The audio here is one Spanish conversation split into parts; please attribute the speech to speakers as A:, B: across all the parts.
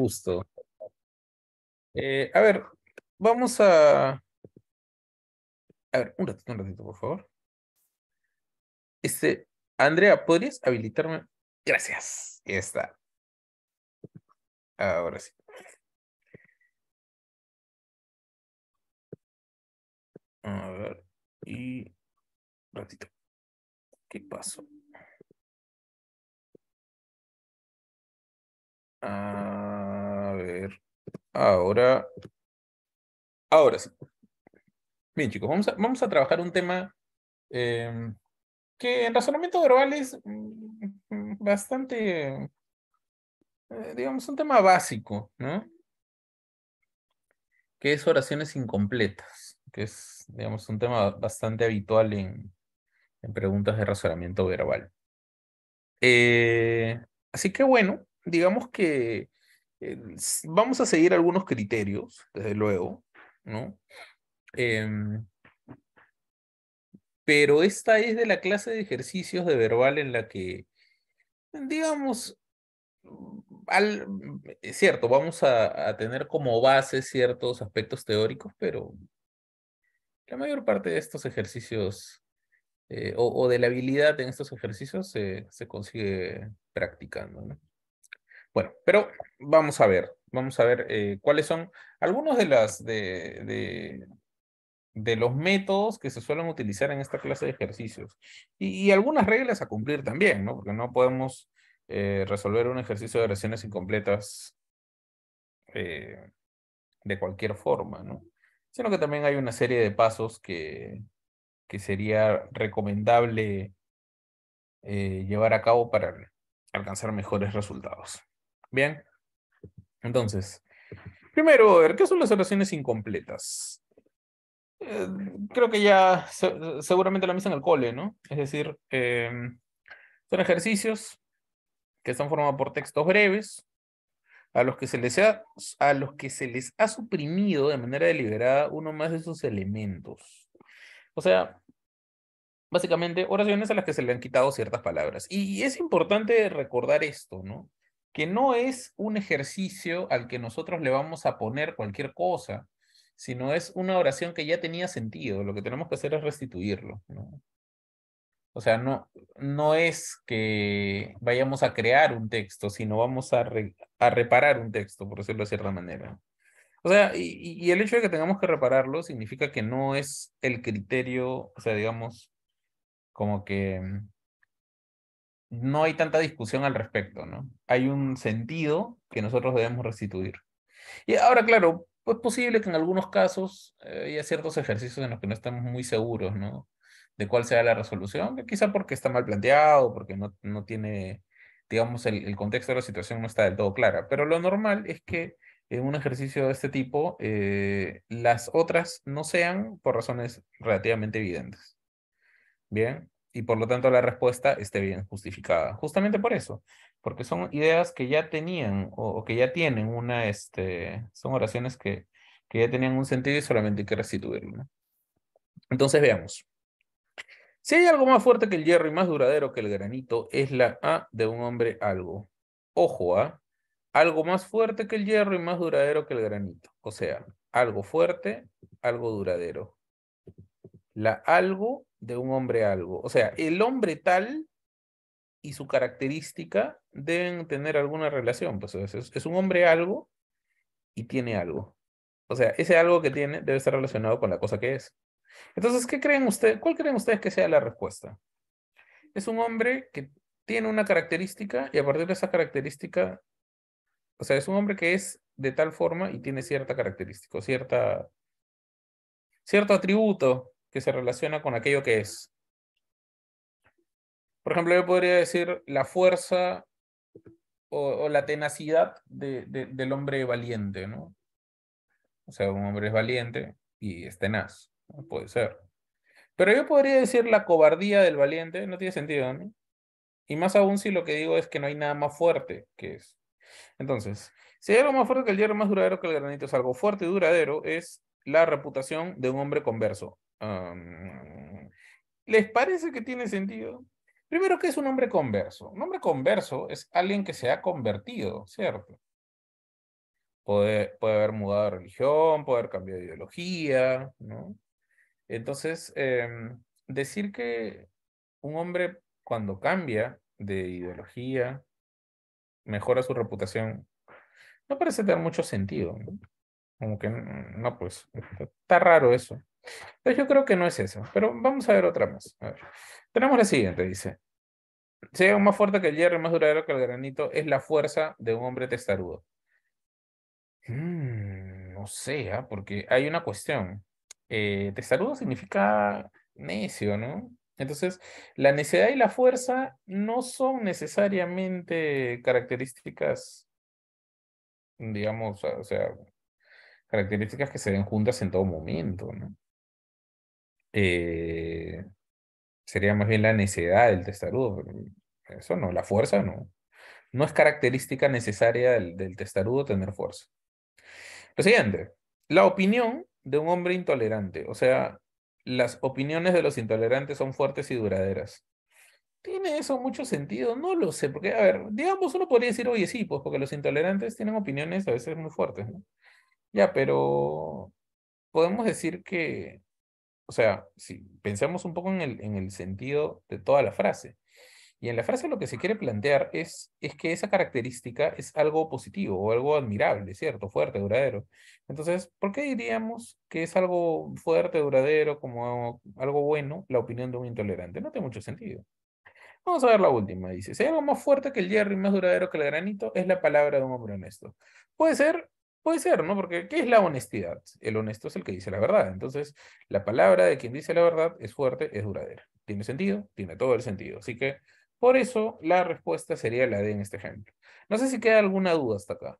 A: gusto. Eh, a ver, vamos a. A ver, un ratito, un ratito, por favor. Este, Andrea, ¿podrías habilitarme? Gracias. Ya está. Ahora sí. A ver, y un ratito. ¿Qué pasó? Ah ver, ahora, ahora
B: Bien chicos, vamos a, vamos a trabajar un tema em, que en razonamiento verbal es mm, mm, bastante, eh, digamos, un tema básico, ¿no? Que es oraciones incompletas, que es, digamos, un tema bastante habitual en, en preguntas de razonamiento verbal. Eh, así que bueno, digamos que eh, vamos a seguir algunos criterios, desde luego, ¿no? Em, pero esta es de la clase de ejercicios de verbal en la que, digamos, es cierto, vamos a, tener como base ciertos aspectos teóricos, pero la mayor parte de estos ejercicios eh, o, de la habilidad en estos ejercicios se consigue practicando. ¿no? Bueno, pero vamos a ver, vamos a ver eh, cuáles son algunos de los métodos que se suelen utilizar en esta clase de ejercicios y, algunas reglas a cumplir también, ¿no? Porque no podemos eh, resolver un ejercicio de oraciones incompletas eh, de cualquier forma, ¿no? Sino que también hay una serie de pasos que sería recomendable llevar a cabo para alcanzar mejores resultados. Bien. Entonces, primero, ¿qué son las oraciones incompletas? Eh, creo que ya seguramente la misa en el cole, ¿no? Es decir, em, son ejercicios que están formados por textos breves, a los que se les ha, a los que se les ha suprimido de manera deliberada uno más de sus elementos. O sea, básicamente oraciones a las que se le han quitado ciertas palabras. Y es importante recordar esto, ¿no? que no es un ejercicio al que nosotros le vamos a poner cualquier cosa, sino es una oración que ya tenía sentido. Lo que tenemos que hacer es restituirlo. O sea, no, no es que vayamos a crear un texto, sino vamos a, reparar un texto, por decirlo de cierta manera. O sea, y, el hecho de que tengamos que repararlo significa que no es el criterio, o sea, digamos, como que no hay tanta discusión al respecto, ¿no? Hay un sentido que nosotros debemos restituir. Y ahora, claro, es posible que en algunos casos eh, haya ciertos ejercicios en los que no estamos muy seguros, ¿no? De cuál sea la resolución, quizá porque está mal planteado, porque no, tiene, digamos, el, contexto de la situación no está del todo clara. Pero lo normal es que en un ejercicio de este tipo, eh, las otras no sean por razones relativamente evidentes. Bien, y por lo tanto la respuesta esté bien justificada. Justamente por eso, porque son ideas que ya tenían o, que ya tienen una, este, son oraciones que, que ya tenían un sentido y solamente hay que restituirlo. Entonces veamos. Si hay algo más fuerte que el hierro y más duradero que el granito, es la A de un hombre algo. Ojo a, ¿ah? algo más fuerte que el hierro y más duradero que el granito. O sea, algo fuerte, algo duradero la algo de un hombre algo. O sea, el hombre tal y su característica deben tener alguna relación. Pues es, es un hombre algo y tiene algo. O sea, ese algo que tiene debe estar relacionado con la cosa que es. Entonces, ¿qué creen ustedes? ¿Cuál creen ustedes que sea la respuesta? Es un hombre que tiene una característica y a partir de esa característica, o sea, es un hombre que es de tal forma y tiene cierta característica, cierta, cierto atributo que se relaciona con aquello que es. Por ejemplo, yo podría decir la fuerza o, la tenacidad de, del hombre valiente, ¿no? O sea, un hombre es valiente y es tenaz, puede ser. Pero yo podría decir la cobardía del valiente, no tiene sentido, ¿no? Y más aún si lo que digo es que no hay nada más fuerte que es. Entonces, si hay algo más fuerte que el hierro, más duradero que el granito, es algo fuerte y duradero, es la reputación de un hombre converso. ¿Les parece que tiene sentido? Primero, ¿qué es un hombre converso? Un hombre converso es alguien que se ha convertido, ¿cierto? Puede, haber mudado de religión, puede haber cambiado de ideología, ¿no? Entonces, em, decir que un hombre cuando cambia de ideología, mejora su reputación, no parece tener mucho sentido. Como que, mm, no, pues, está raro eso. Pero yo creo que no es eso. Pero vamos a ver otra más. Tenemos la siguiente, dice. Sea más fuerte que el hierro más duradero que el granito, es la fuerza de un hombre testarudo. Hmm, no sea, ¿ah? porque hay una cuestión. Eh, testarudo significa necio, ¿no? Entonces, la necedad y la fuerza no son necesariamente características, digamos, o sea, características que se ven juntas en todo momento, ¿no? Eh, sería más bien la necesidad del testarudo, eso no, la fuerza no. No es característica necesaria del, testarudo tener fuerza. Lo siguiente, la opinión de un hombre intolerante, o sea, las opiniones de los intolerantes son fuertes y duraderas. ¿Tiene eso mucho sentido? No lo sé, porque, a ver, digamos, uno podría decir, oye, sí, pues porque los intolerantes tienen opiniones a veces muy fuertes, ¿no? Ya, pero podemos decir que o sea, si pensamos un poco en el, en el sentido de toda la frase. Y en la frase lo que se quiere plantear es, es que esa característica es algo positivo o algo admirable, ¿cierto? Fuerte, duradero. Entonces, ¿por qué diríamos que es algo fuerte, duradero, como algo bueno, la opinión de un intolerante? No tiene mucho sentido. Vamos a ver la última. Dice, si algo más fuerte que el hierro y más duradero que el granito, es la palabra de un hombre honesto. Puede ser Puede ser, ¿no? Porque ¿qué es la honestidad? El honesto es el que dice la verdad. Entonces, la palabra de quien dice la verdad es fuerte, es duradera. ¿Tiene sentido? Tiene todo el sentido. Así que, por eso, la respuesta sería la D en este ejemplo. No sé si queda alguna duda hasta acá.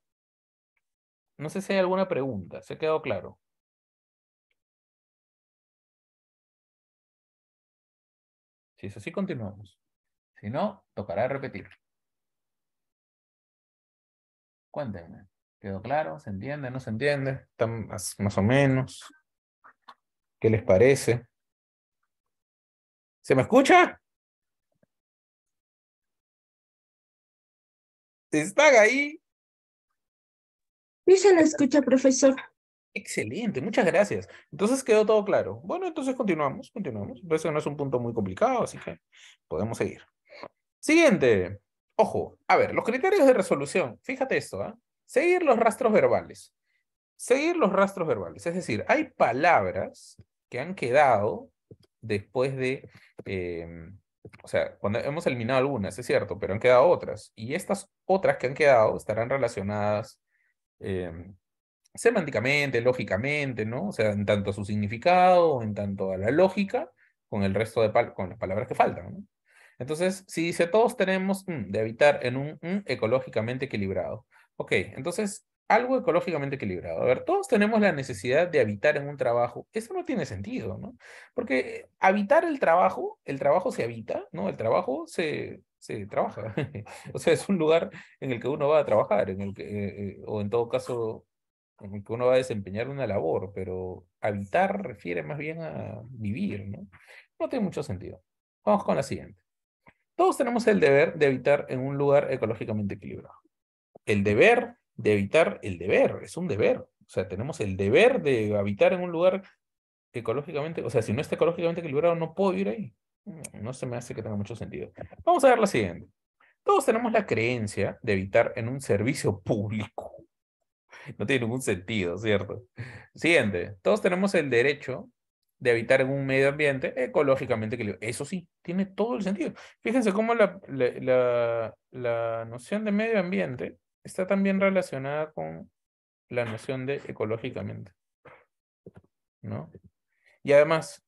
A: No sé si hay alguna pregunta. ¿Se ha quedado claro? Si es así, continuamos. Si no, tocará repetir. Cuéntenme.
B: ¿Quedó claro? ¿Se entiende? ¿No se entiende? ¿Están más,
A: o menos? ¿Qué les parece? ¿Se me escucha? ¿Están ahí? Sí, se lo escucha, profesor. Excelente, muchas gracias. Entonces quedó todo
B: claro. Bueno, entonces continuamos, continuamos. Eso no es un punto muy complicado, así que podemos seguir. Siguiente. Ojo, a ver, los criterios de resolución. Fíjate esto, ¿ah? Seguir los rastros verbales. Seguir los rastros verbales. Es decir, hay palabras que han quedado después de, em, o sea, cuando hemos eliminado algunas, es cierto, pero han quedado otras. Y estas otras que han quedado estarán relacionadas em, semánticamente, lógicamente, ¿no? O sea, en tanto a su significado, en tanto a la lógica, con el resto de con las palabras que faltan. Entonces, si dice todos tenemos mm", de habitar en un mm, ecológicamente equilibrado, Ok, entonces, algo ecológicamente equilibrado. A ver, todos tenemos la necesidad de habitar en un trabajo. Eso no tiene sentido, ¿no? Porque habitar el trabajo, el trabajo se habita, ¿no? El trabajo se, trabaja. o sea, es un lugar en el que uno va a trabajar, en el eh, eh, o en todo caso, en el que uno va a desempeñar una labor, pero habitar refiere más bien a vivir, ¿no? No tiene mucho sentido. Vamos con la siguiente. Todos tenemos el deber de habitar en un lugar ecológicamente equilibrado el deber de evitar el deber, es un deber. O sea, tenemos el deber de habitar en un lugar ecológicamente, o sea, si no está ecológicamente equilibrado, no puedo ir ahí. No se me hace que tenga mucho sentido. Vamos a ver la siguiente. Todos tenemos la creencia de evitar en un servicio público. No tiene ningún sentido, ¿cierto? Siguiente. Todos tenemos el derecho de habitar en un medio ambiente ecológicamente equilibrado. Eso sí, tiene todo el sentido. Fíjense cómo la, la noción de medio ambiente está también relacionada con la noción de ecológicamente. ¿No? Y además,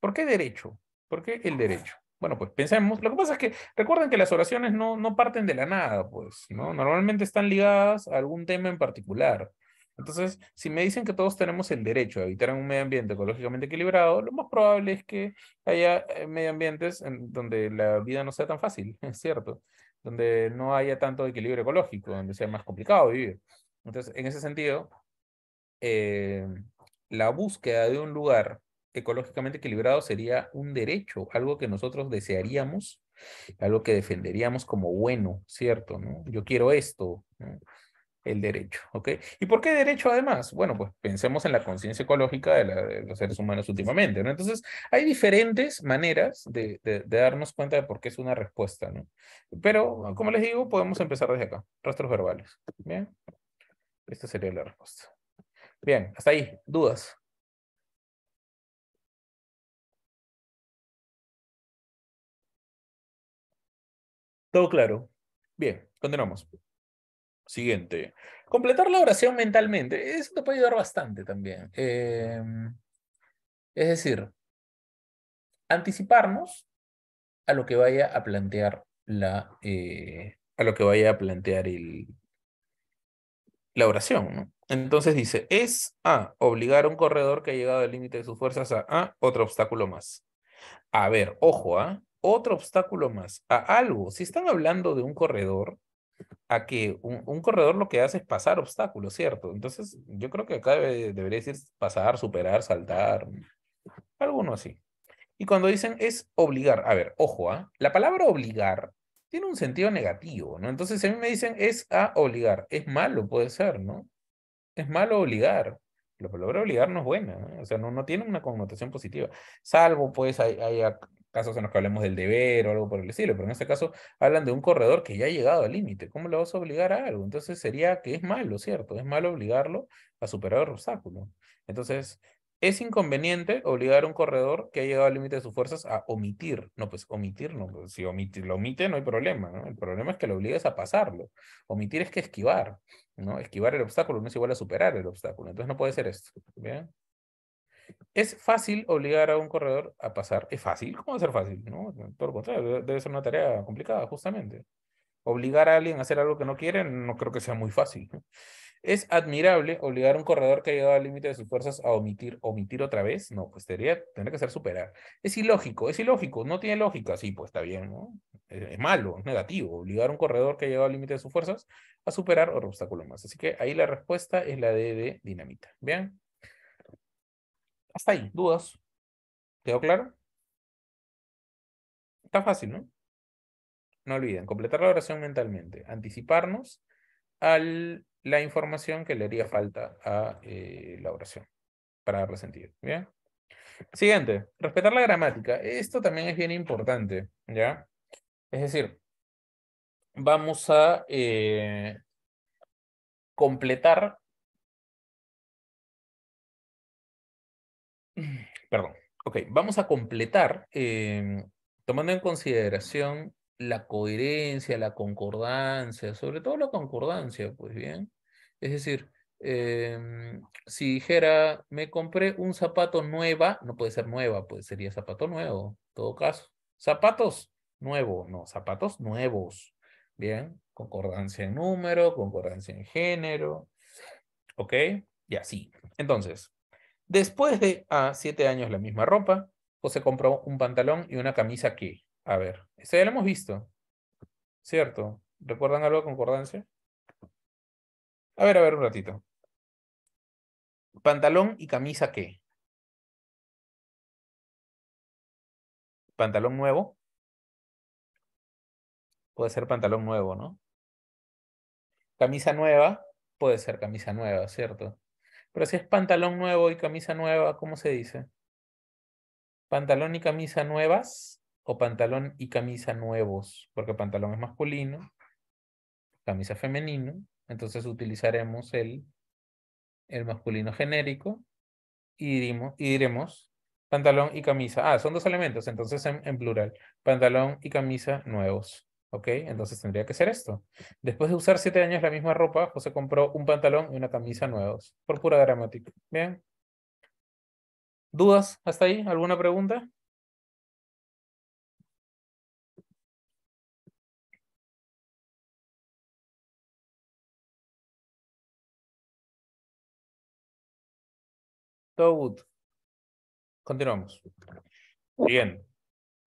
B: ¿por qué derecho? ¿Por qué el derecho? Bueno, pues pensemos, lo que pasa es que recuerden que las oraciones no, parten de la nada, pues, ¿no? Normalmente están ligadas a algún tema en particular. Entonces, si me dicen que todos tenemos el derecho a habitar en un medio ambiente ecológicamente equilibrado, lo más probable es que haya eh, medio ambientes en donde la vida no sea tan fácil, es cierto donde no haya tanto equilibrio ecológico, donde sea más complicado vivir. Entonces, en ese sentido, eh, la búsqueda de un lugar ecológicamente equilibrado sería un derecho, algo que nosotros desearíamos, algo que defenderíamos como bueno, ¿cierto? Yo quiero esto. ¿no? el derecho, ¿ok? ¿Y por qué derecho además? Bueno, pues pensemos en la conciencia ecológica de, los seres humanos últimamente, ¿no? Entonces, hay diferentes maneras de, de, darnos cuenta de por qué es una respuesta, ¿no? Pero, como les digo, podemos empezar desde acá, rastros verbales, ¿bien?
A: Esta sería la respuesta. Bien, hasta ahí, ¿dudas? Todo claro. Bien, continuamos. Siguiente. Completar
B: la oración mentalmente. Eso te puede ayudar bastante también. Em, es decir, anticiparnos a lo que vaya a plantear la. Eh, a lo que vaya a plantear el, la oración. Entonces dice, es A, obligar a un corredor que ha llegado al límite de sus fuerzas a otro obstáculo más. A ver, ojo, a ¿ah? Otro obstáculo más, a algo. Si están hablando de un corredor, a que un, corredor lo que hace es pasar obstáculos, ¿cierto? Entonces, yo creo que acá debería decir pasar, superar, saltar, alguno así. Y cuando dicen es obligar, a ver, ojo, ¿ah? la palabra obligar tiene un sentido negativo, ¿no? Entonces, a mí me dicen es a obligar, es malo, puede ser, ¿no? Es malo obligar. La palabra obligar no es buena, ¿no? ¿eh? o sea, no, no tiene una connotación positiva. Salvo, pues, hay, hay casos en los que hablemos del deber o algo por el estilo, pero en este caso hablan de un corredor que ya ha llegado al límite. ¿Cómo lo vas a obligar a algo? Entonces sería que es malo, ¿cierto? Es malo obligarlo a superar el obstáculo. Entonces, es inconveniente obligar a un corredor que ha llegado al límite de sus fuerzas a omitir. No, pues omitir no. Pues, si lo omite no hay problema, El problema es que lo obligues a pasarlo. Omitir es que esquivar, ¿no? Esquivar el obstáculo no es igual a superar el obstáculo. Entonces no puede ser esto, ¿bien? Es fácil obligar a un corredor a pasar. Es fácil, ¿cómo va a ser fácil? No, todo lo contrario, debe ser una tarea complicada, justamente. Obligar a alguien a hacer algo que no quiere, no creo que sea muy fácil. Es admirable obligar a un corredor que ha llegado al límite de sus fuerzas a omitir, omitir otra vez. No, pues tendría que ser superar. Es ilógico, es ilógico, no tiene lógica. Sí, pues está bien, ¿no? Eh, es, malo, es negativo. Obligar a un corredor que ha llegado al límite de sus fuerzas a superar otro obstáculo más. Así que ahí la
A: respuesta es la de dinamita. ¿Bien? Hasta ahí, dudas. ¿Quedó claro? Está fácil, ¿no?
B: No olviden, completar la oración mentalmente, anticiparnos a la información que le haría falta a eh, la oración para darle sentido. ¿Bien? Siguiente, respetar la gramática. Esto también es bien importante, ¿ya? Es decir,
A: vamos a eh, completar Perdón. Ok, vamos a completar, em, tomando en consideración la
B: coherencia, la concordancia, sobre todo la concordancia, pues bien. Es decir, em, si dijera, me compré un zapato nueva, no puede ser nueva, pues sería zapato nuevo, en todo caso. Zapatos nuevo, no, zapatos nuevos. Bien, concordancia en número, concordancia en género. ¿Ok? Y así. Entonces, Después de a ah, siete años la misma ropa, José pues, compró un pantalón y una camisa que, a ver, eso ya lo hemos visto,
A: ¿cierto? ¿Recuerdan algo de concordancia? A ver, a ver un ratito. Pantalón y camisa qué? Pantalón nuevo. Puede ser pantalón nuevo, ¿no? Camisa nueva, puede ser
B: camisa nueva, ¿cierto? Pero si es pantalón nuevo y camisa nueva, ¿cómo se dice? ¿Pantalón y camisa nuevas o pantalón y camisa nuevos? Porque pantalón es masculino, camisa femenino, entonces utilizaremos el, el masculino genérico y diremos, pantalón y camisa. Ah, son dos elementos, entonces en plural. Pantalón y camisa nuevos. ¿ok? Entonces tendría que ser esto. Después de usar siete años la misma ropa, José compró un pantalón
A: y una camisa nuevos, por pura gramática. Bien. ¿Dudas hasta ahí? ¿Alguna pregunta? Todo Continuamos. Bien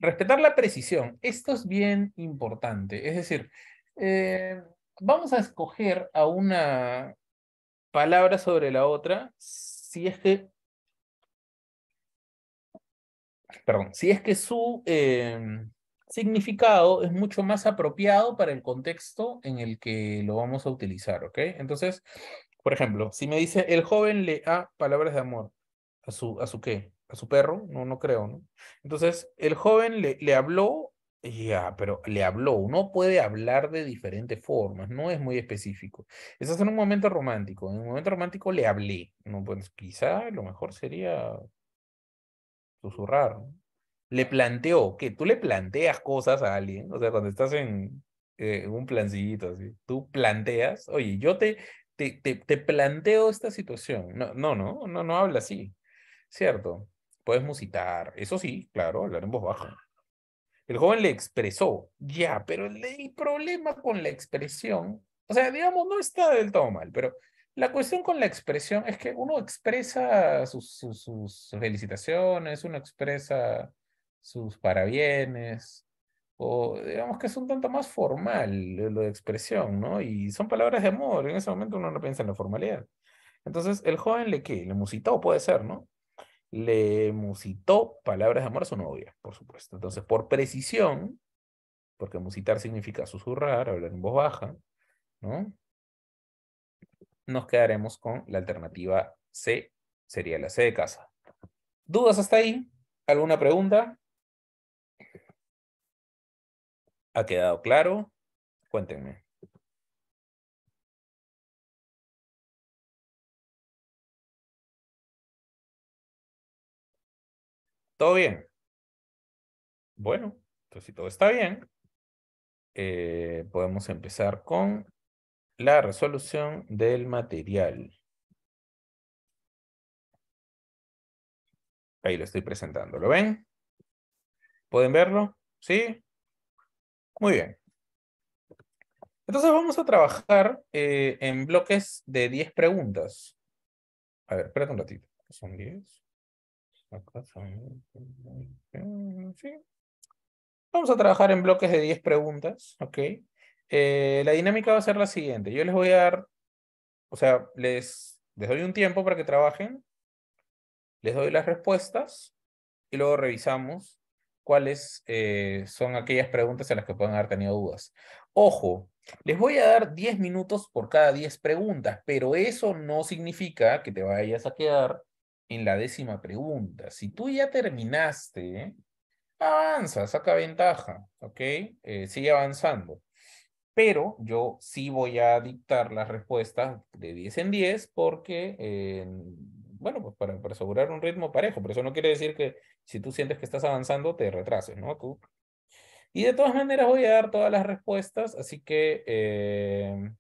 A: respetar la precisión. Esto es bien
B: importante. Es decir, eh, vamos a escoger a una palabra sobre la otra si es que... Perdón, si es que su em, significado es mucho más apropiado para el contexto en el que lo vamos a utilizar, ¿ok? Entonces, por ejemplo, si me dice el joven le da palabras de amor, ¿a su, a su qué? a su perro, no, no creo, ¿no? Entonces, el joven le, le habló, ya, ah, pero le habló, uno puede hablar de diferentes formas, no es muy específico. estás en un momento romántico, en un momento romántico le hablé, no, pues quizá lo mejor sería susurrar, Le planteó, que tú le planteas cosas a alguien, o sea, cuando estás en, eh, un plancillito así, tú planteas, oye, yo te, te, te, planteo esta situación, no, no, no, no, no habla así, ¿cierto? Puedes musitar, eso sí, claro, hablar en voz baja. El joven le expresó, ya, pero el, problema con la expresión, o sea, digamos, no está del todo mal, pero la cuestión con la expresión es que uno expresa sus, sus, sus, felicitaciones, uno expresa sus parabienes, o digamos que es un tanto más formal lo de expresión, ¿no? Y son palabras de amor, en ese momento uno no piensa en la formalidad. Entonces, el joven le qué, le musitó, puede ser, ¿no? le musitó palabras de amor a su novia, por supuesto. Entonces, por precisión, porque musitar significa susurrar, hablar en voz baja, ¿no? Nos quedaremos con la alternativa C, sería la C de casa. ¿Dudas hasta ahí?
A: ¿Alguna pregunta? ¿Ha quedado claro? Cuéntenme. ¿Todo bien? Bueno, entonces pues si todo está bien,
B: eh, podemos empezar con la resolución del material.
A: Ahí lo estoy presentando, ¿lo ven? ¿Pueden verlo? ¿Sí? Muy bien.
B: Entonces vamos a trabajar eh, en bloques de 10 preguntas. A ver, espérate un ratito. Son 10. Vamos a trabajar en bloques de 10 preguntas, ¿ok? Eh, la dinámica va a ser la siguiente. Yo les voy a dar, o sea, les, doy un tiempo para que trabajen, les doy las respuestas y luego revisamos cuáles eh, son aquellas preguntas en las que puedan haber tenido dudas. Ojo, les voy a dar 10 minutos por cada 10 preguntas, pero eso no significa que te vayas a quedar en la décima pregunta. Si tú ya terminaste, avanza, saca ventaja, ¿ok? Eh, sigue avanzando. Pero yo sí voy a dictar las respuestas de 10 en 10 porque, eh, bueno, pues para, asegurar un ritmo parejo, pero eso no quiere decir que si tú sientes que estás avanzando, te retrases, ¿no? Y de todas maneras voy a dar todas las respuestas, así que, eh,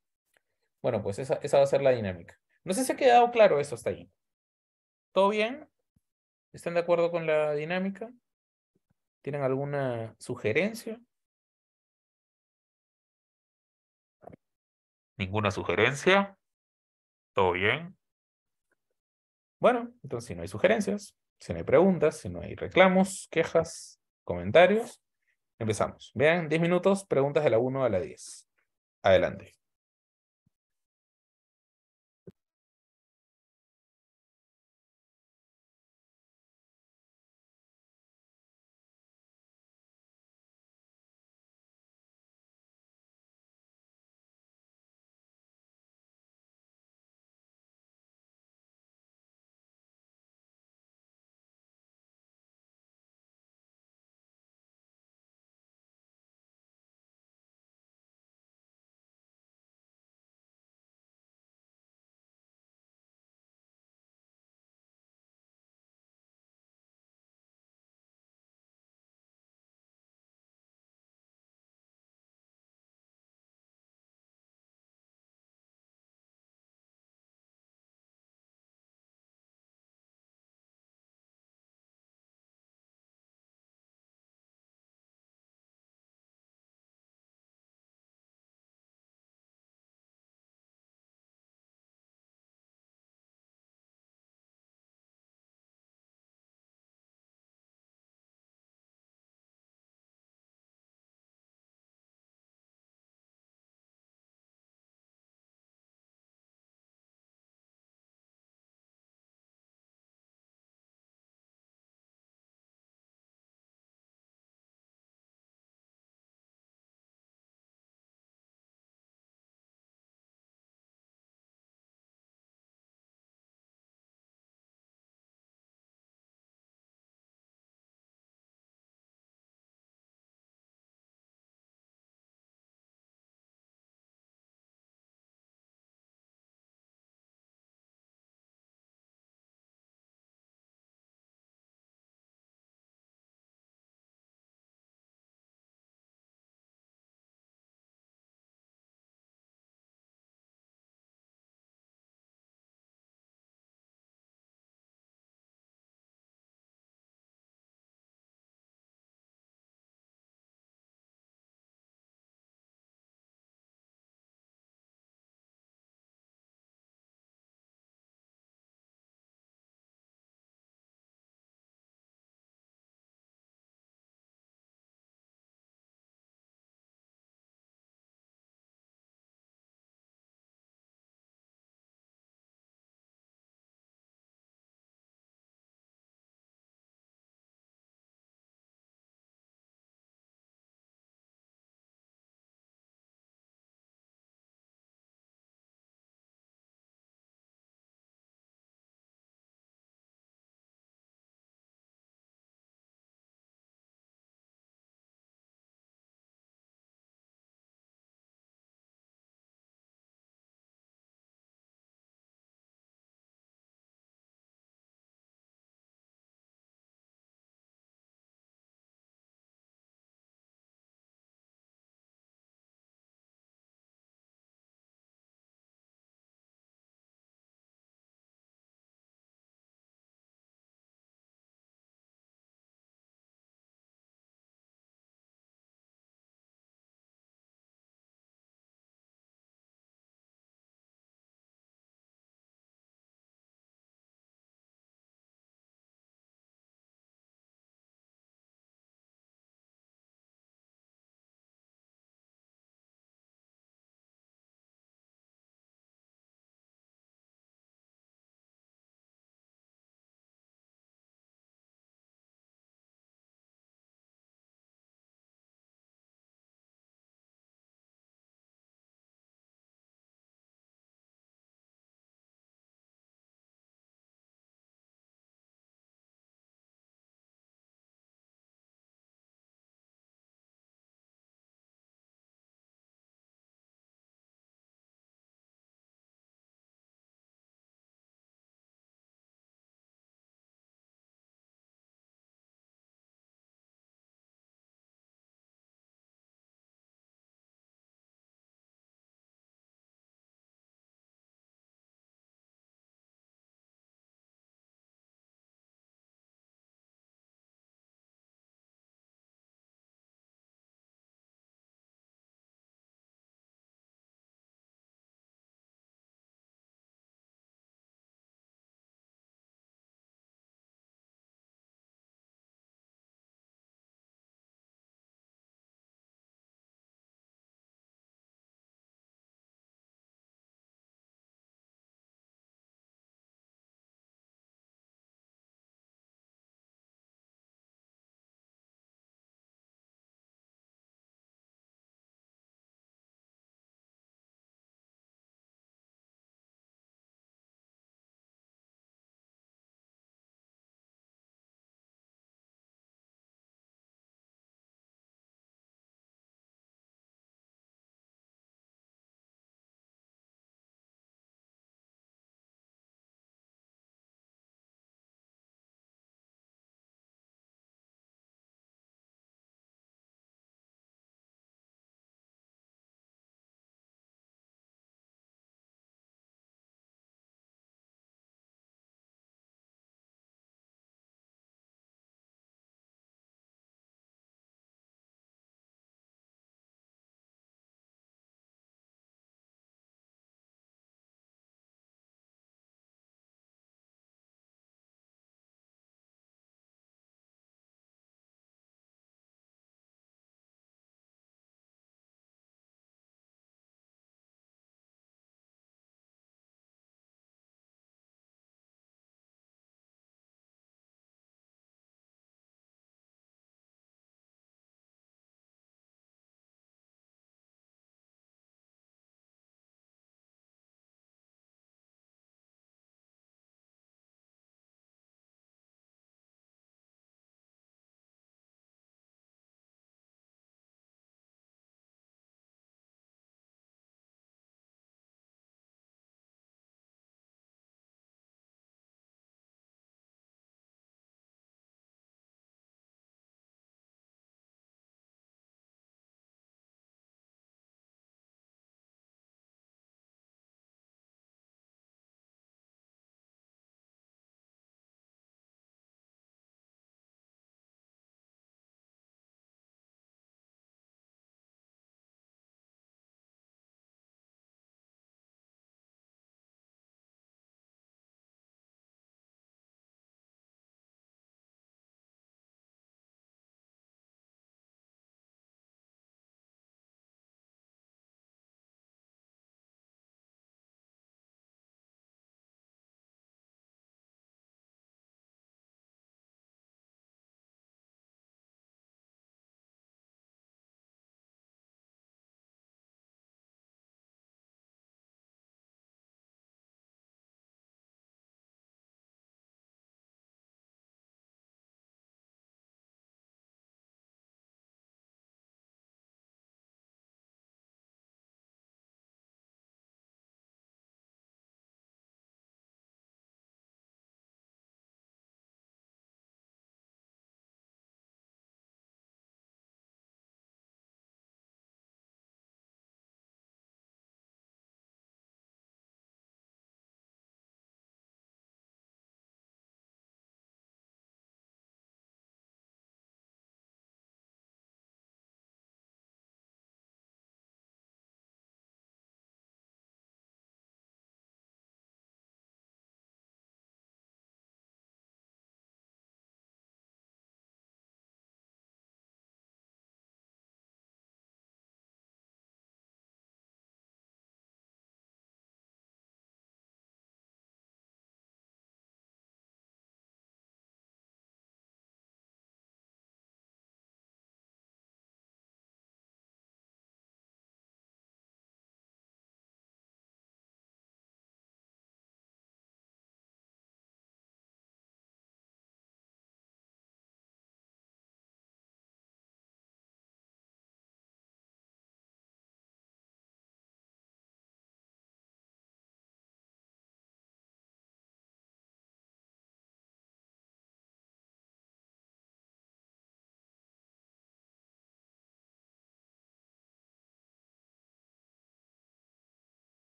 B: bueno, pues esa, esa va a ser la dinámica. No sé si ha quedado claro eso hasta ahí. ¿Todo bien? ¿Están de acuerdo con
A: la dinámica? ¿Tienen alguna sugerencia? ¿Ninguna sugerencia? ¿Todo bien? Bueno, entonces si no hay sugerencias, si no hay preguntas, si
B: no hay reclamos, quejas, comentarios, empezamos. Vean, 10 minutos, preguntas
A: de la 1 a la 10. Adelante.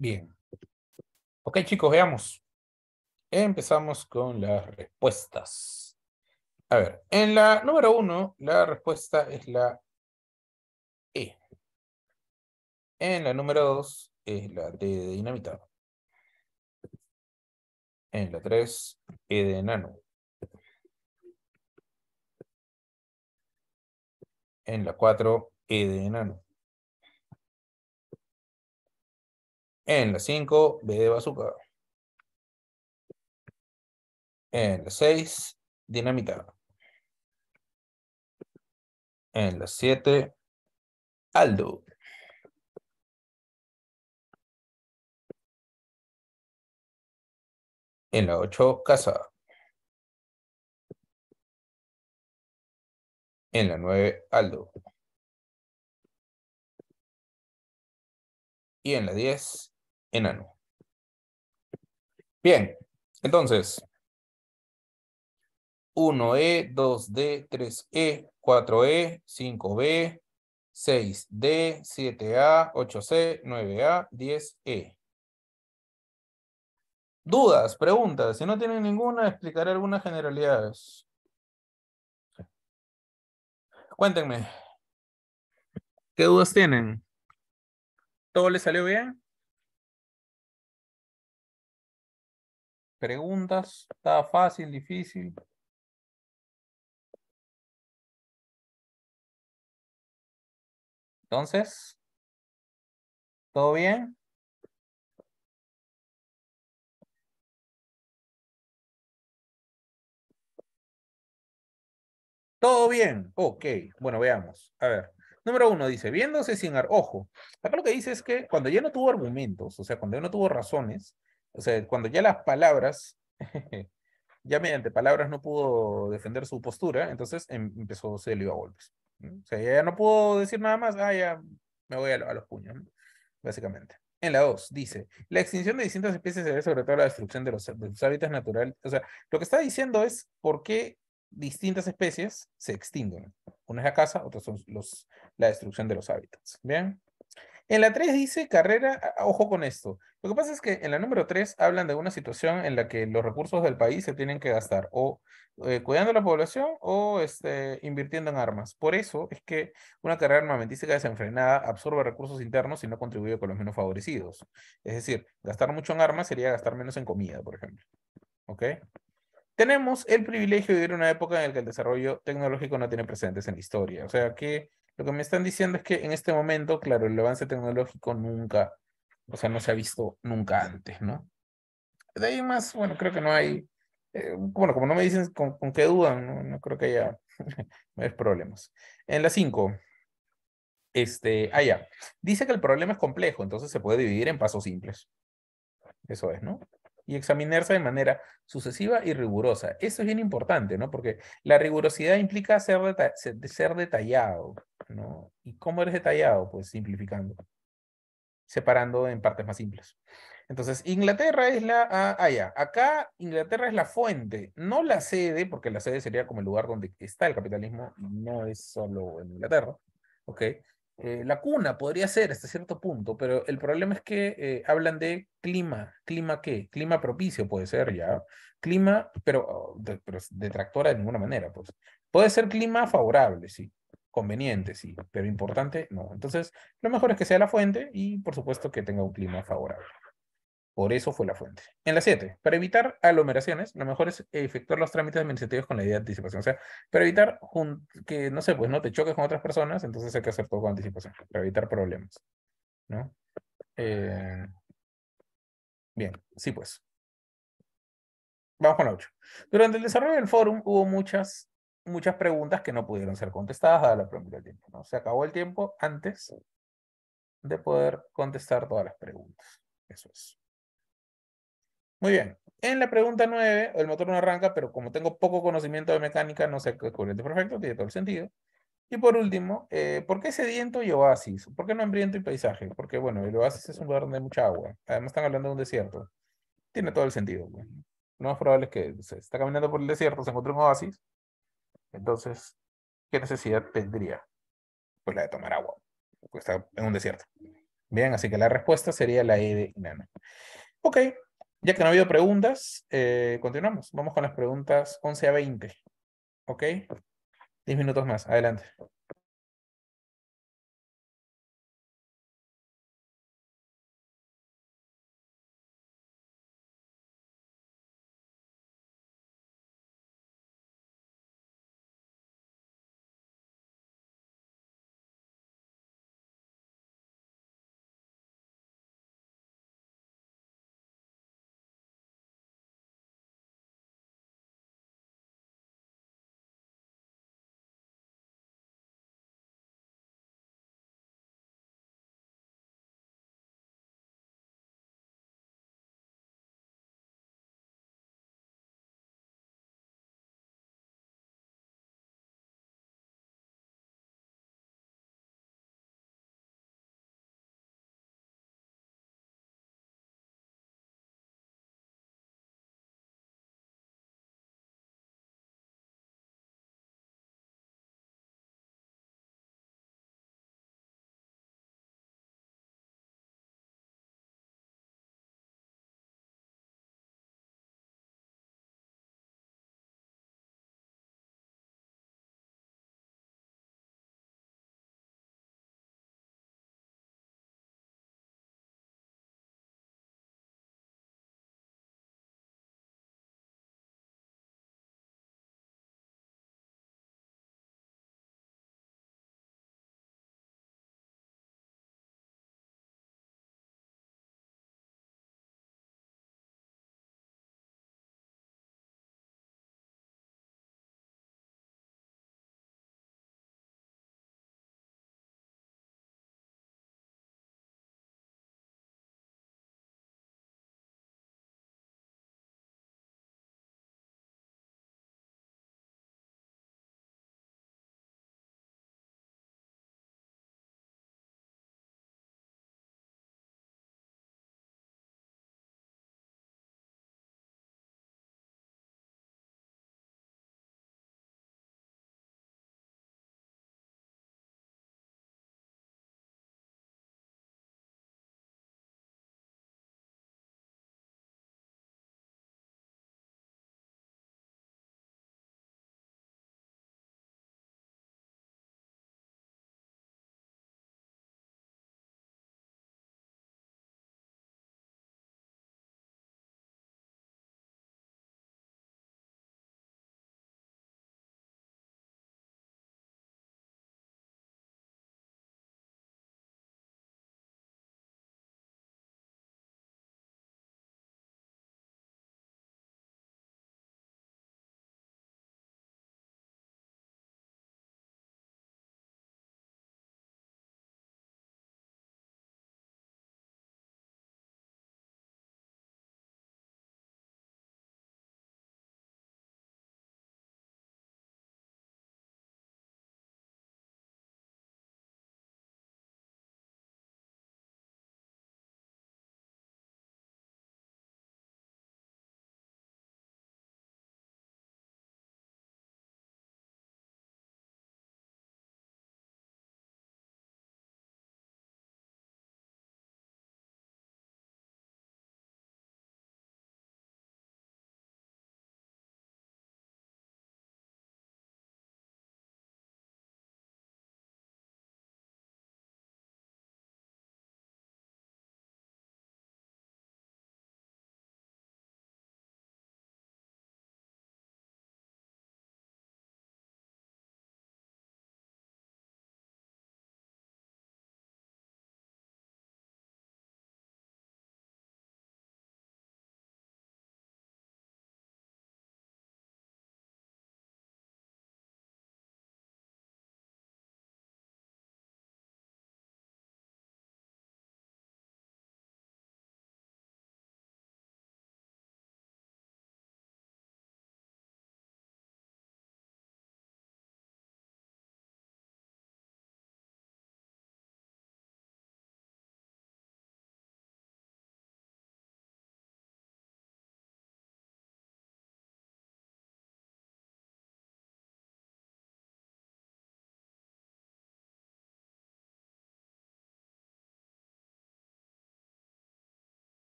A: Bien. Ok, chicos, veamos.
B: Empezamos con las respuestas. A ver, en la número
A: uno, la respuesta es la E. En la número dos, es la D de dinamita.
B: En la 3, E de enano.
A: En la 4, E de enano. En la 5, B de bazooka. En la 6, dinamita. En la 7, Aldo. En la 8, casa. En la 9, Aldo. Y en la 10, enano. Bien, entonces, 1E, 2D, 3E,
B: 4E, 5B, 6D, 7A, 8C, 9A, 10E. Dudas, preguntas. Si no tienen ninguna, explicaré algunas generalidades.
A: Cuéntenme. ¿Qué dudas tienen? ¿Todo les salió bien? preguntas. Está fácil, difícil. Entonces, ¿todo bien? Todo bien. Ok. Bueno, veamos. A ver. Número uno dice, viéndose sin... Ojo, acá lo que dice
B: es que cuando ya no tuvo argumentos, o sea, cuando ya no tuvo razones, o sea, cuando ya las palabras, ya mediante palabras no pudo defender su postura, entonces em, empezó, se le iba a golpes. O sea, ya no pudo decir nada más, ah, ya me voy a, los puños, básicamente. En la 2 dice, la extinción de distintas especies se debe sobre todo la destrucción de los, hábitats naturales. O sea, lo que está diciendo es por qué distintas especies se extinguen. Una es la caza, otra son los, la destrucción de los hábitats. ¿Bien? En la 3 dice carrera, ojo con esto. Lo que pasa es que en la número 3 hablan de una situación en la que los recursos del país se tienen que gastar o eh, cuidando a la población o este, invirtiendo en armas. Por eso es que una carrera armamentística desenfrenada absorbe recursos internos y no contribuye con los menos favorecidos. Es decir, gastar mucho en armas sería gastar menos en comida, por ejemplo. ¿Ok? Tenemos el privilegio de vivir en una época en la que el desarrollo tecnológico no tiene presentes en la historia. O sea que lo que me están diciendo es que en este momento, claro, el avance tecnológico nunca, o sea, no se ha visto nunca antes, ¿no? De ahí más, bueno, creo que no hay, eh, bueno, como no me dicen con, qué duda, no, creo que haya problemas. En la 5, este, ah, ya, dice que el problema es complejo, entonces se puede dividir en pasos simples. Eso es, ¿no? y examinarse de manera sucesiva y rigurosa. Eso es bien importante, ¿no? Porque la rigurosidad implica ser, ser detallado, ¿no? ¿Y cómo eres detallado? Pues simplificando, separando en partes más simples. Entonces, Inglaterra es la... Ah, ah, ya. Acá Inglaterra es la fuente, no la sede, porque la sede sería como el lugar donde está el capitalismo, no es solo en Inglaterra, ¿ok? Eh, la cuna, podría ser hasta cierto punto, pero el problema es que eh, hablan de clima, clima qué, clima propicio puede ser ya, clima, pero, oh, pero, detractora de ninguna manera, pues. Puede ser clima favorable, sí, conveniente, sí, pero importante, no. Entonces, lo mejor es que sea la fuente y, por supuesto, que tenga un clima favorable. Por eso fue la fuente. En la 7, para evitar aglomeraciones, lo mejor es efectuar los trámites administrativos con la idea de anticipación. O sea, para evitar que, no sé, pues no te choques con otras personas, entonces hay que hacer todo con anticipación, para evitar problemas. ¿No? Eh, bien, sí pues. Vamos con la 8. Durante el desarrollo del fórum hubo muchas, muchas preguntas que no pudieron ser contestadas dada la promulga del tiempo. Se acabó el tiempo antes de poder contestar todas las preguntas. Eso es. Muy bien. En la pregunta 9, el motor no arranca, pero como tengo poco conocimiento de mecánica, no sé qué corriente perfecto, tiene todo el sentido. Y por último, eh, ¿por qué sediento y oasis? ¿Por qué no hambriento y paisaje? Porque, bueno, el oasis es un lugar donde hay mucha agua. Además, están hablando de un desierto. Tiene todo el sentido. Lo no más probable es que se está caminando por el desierto, se encuentra un oasis. Entonces, ¿qué necesidad tendría? Pues la de tomar agua. Porque está en un desierto. Bien, así que la respuesta sería la E de inana. Ok, ya que no ha habido preguntas,
A: eh, continuamos. Vamos con las preguntas 11 a 20. ¿Ok? 10 minutos más. Adelante.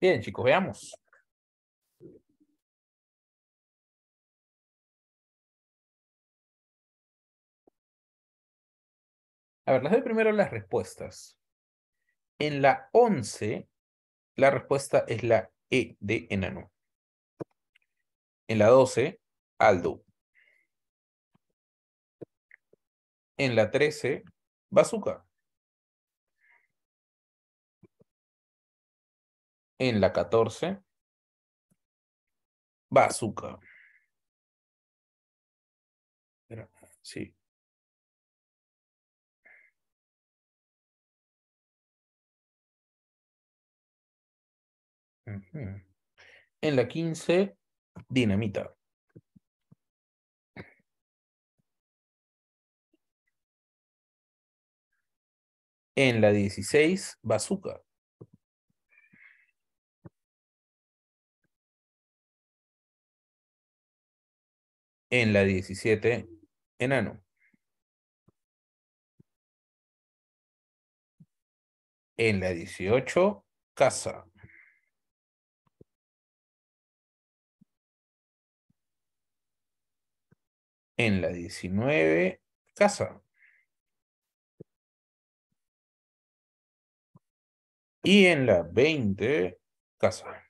A: Bien, chicos, veamos. A ver, les doy primero las respuestas. En la 11, la respuesta es la E de enano. En la 12, Aldo. En la 13, Bazooka. en la 14. Bazooka. Sí. En la 15, dinamita. En la 16, bazooka. En la 17, enano. En la 18, casa. En la 19, casa. Y en la 20, casa.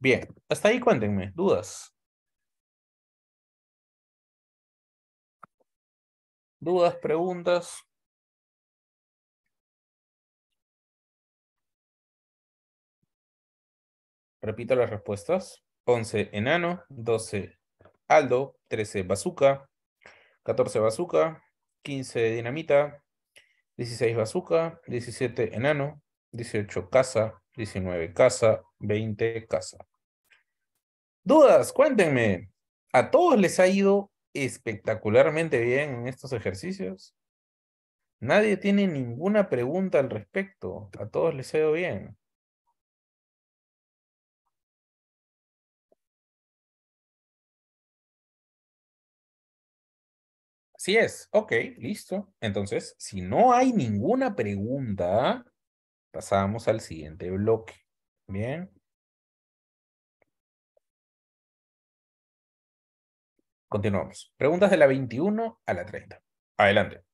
A: Bien, hasta ahí cuéntenme, dudas. ¿Dudas, preguntas? Repito las respuestas. 11 enano, 12 Aldo,
B: 13 bazooka, 14 bazooka, 15 dinamita, 16 bazooka, 17 enano, 18 casa, 19 casa, 20 casa. Dudas, cuéntenme. A todos les ha ido espectacularmente bien en estos ejercicios. Nadie tiene
A: ninguna pregunta al respecto. A todos les cedo bien. Así es. Ok, listo. Entonces, si no hay ninguna pregunta, pasamos al siguiente bloque. Bien. Continuamos. Preguntas de la 21 a la 30. Adelante.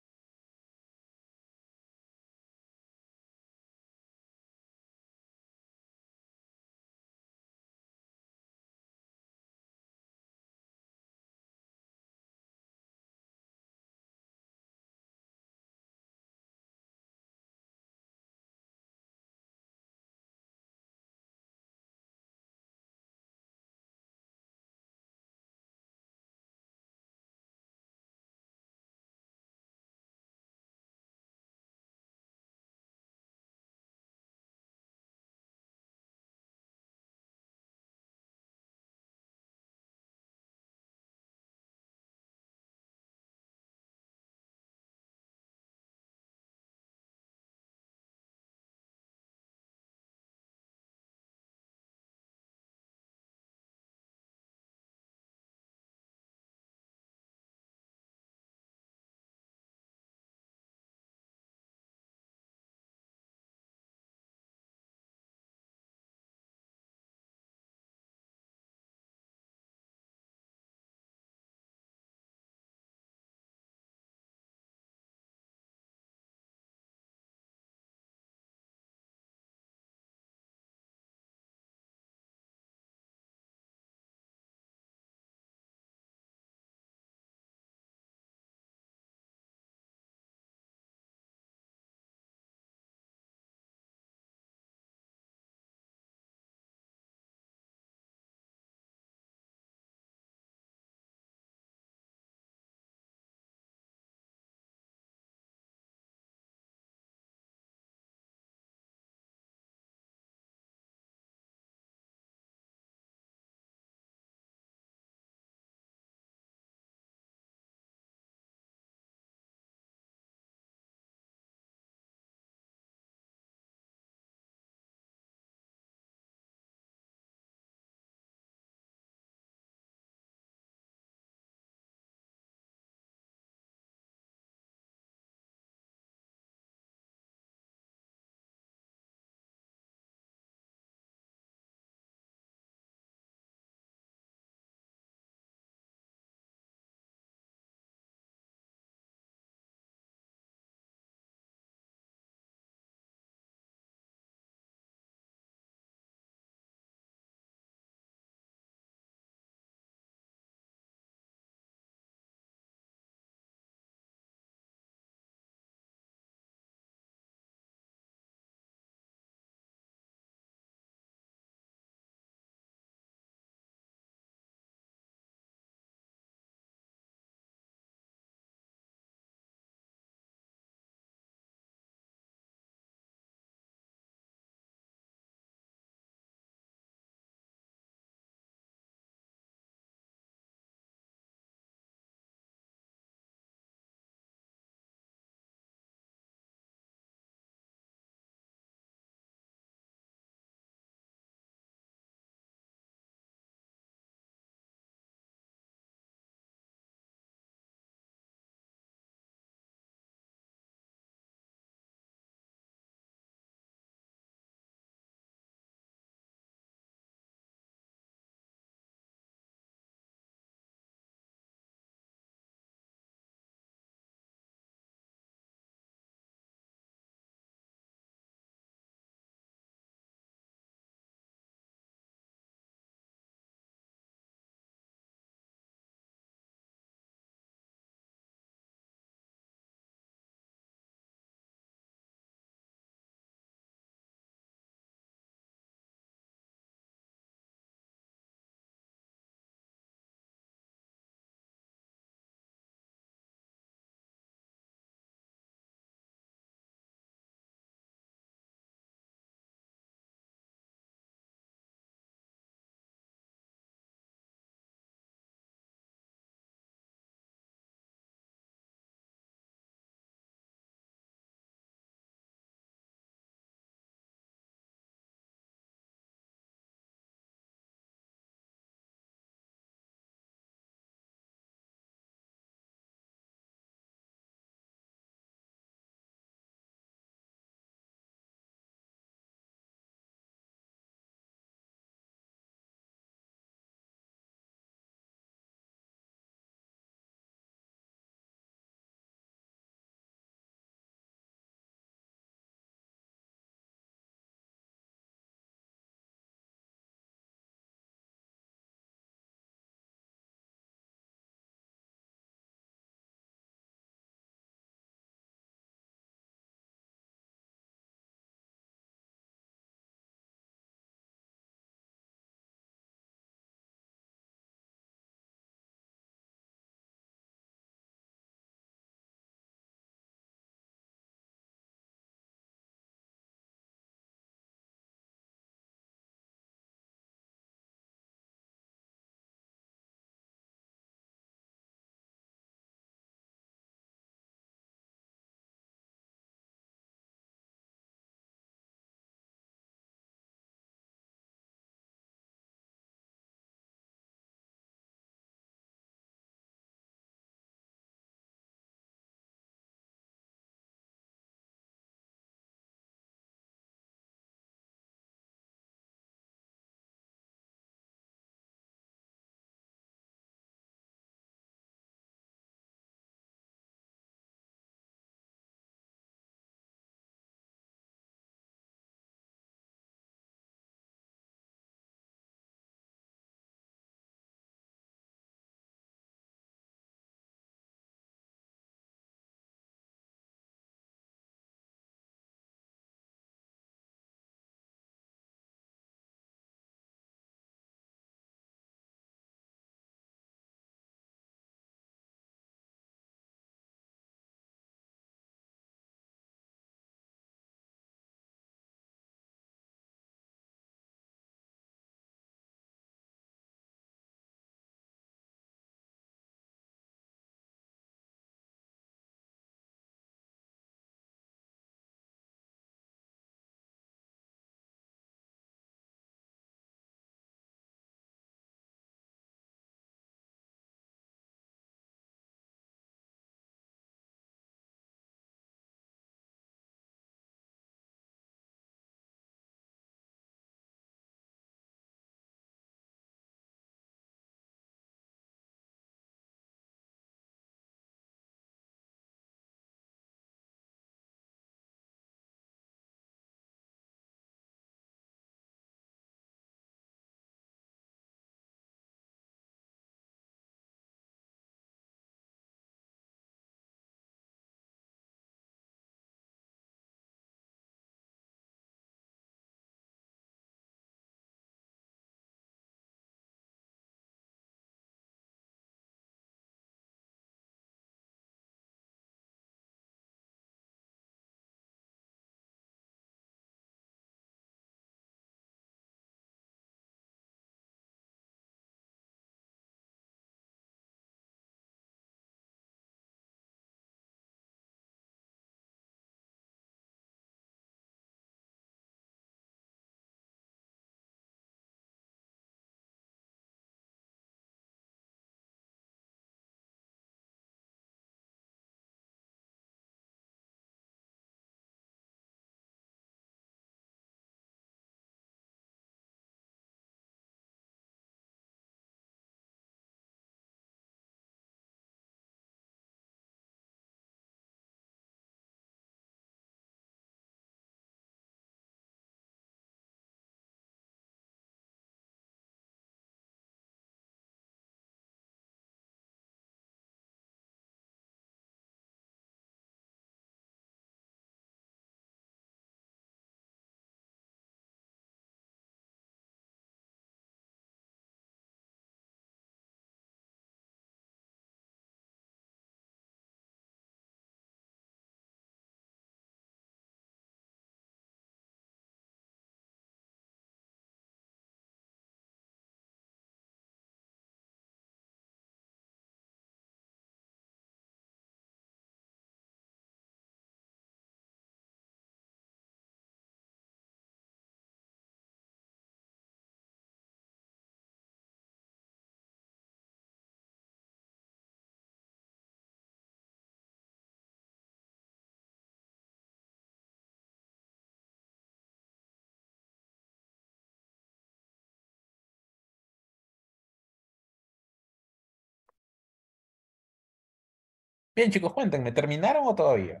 A: Bien, chicos, cuéntenme, ¿terminaron o todavía?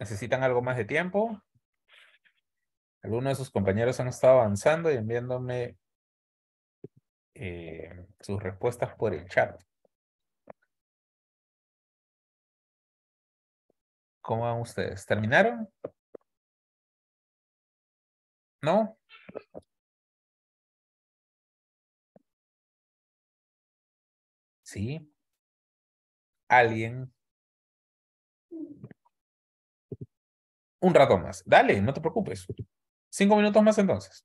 A: ¿Necesitan algo más de tiempo? Algunos de sus compañeros han estado avanzando y enviándome eh, sus respuestas por el chat. ¿Cómo van ustedes? ¿Terminaron? ¿No? ¿Sí? ¿Alguien un rato más. Dale, no te preocupes. Cinco minutos más entonces.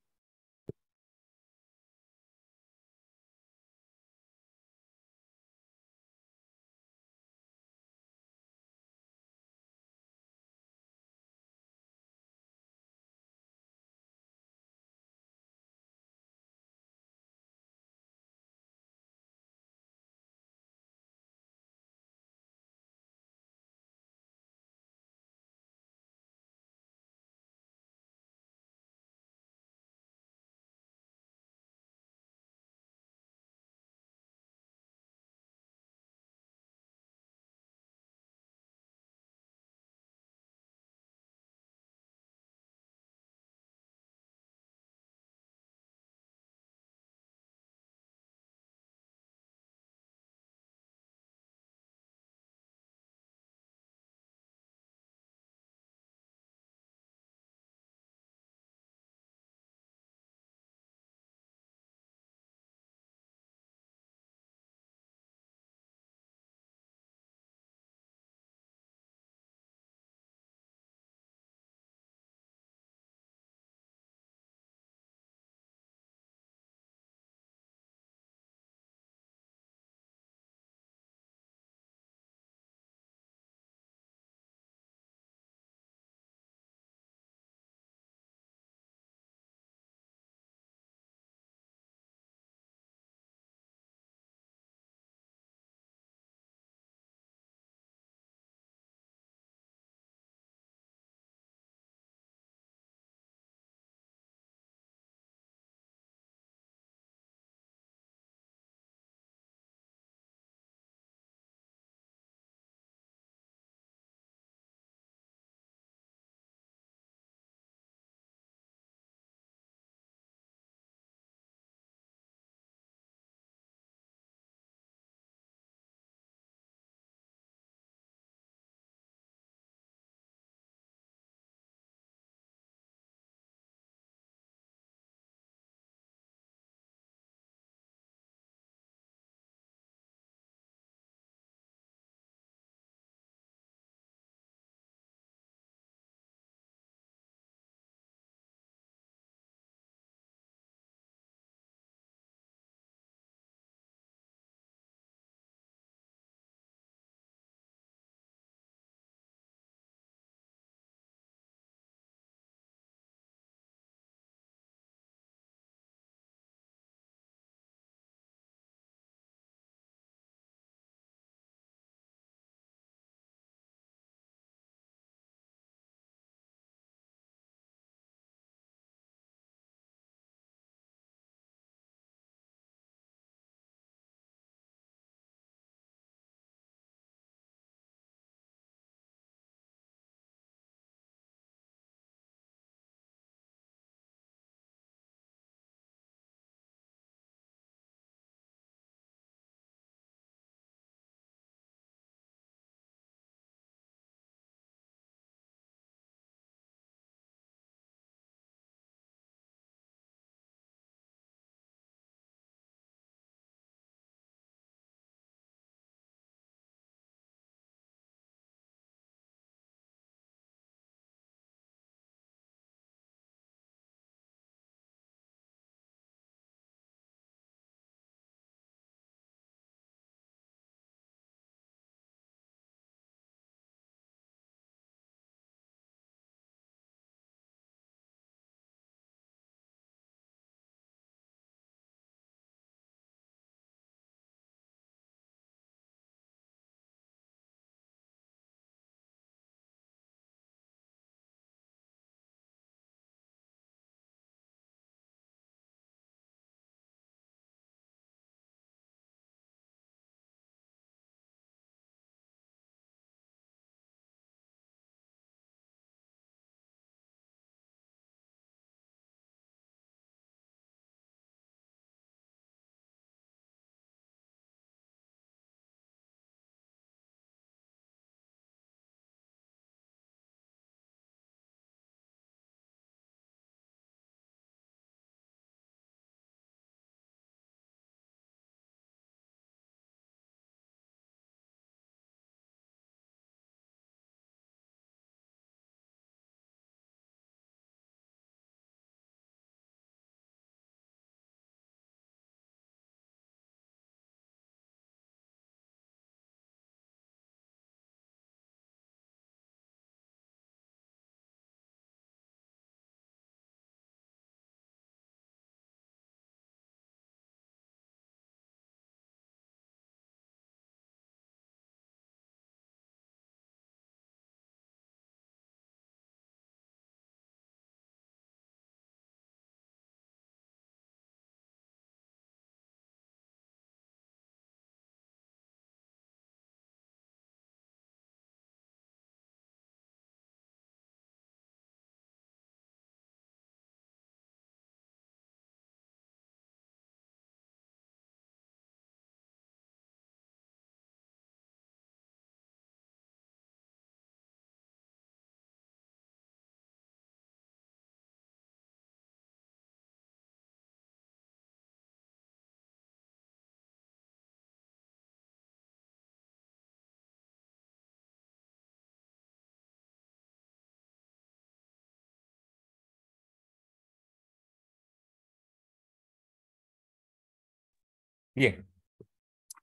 A: Bien,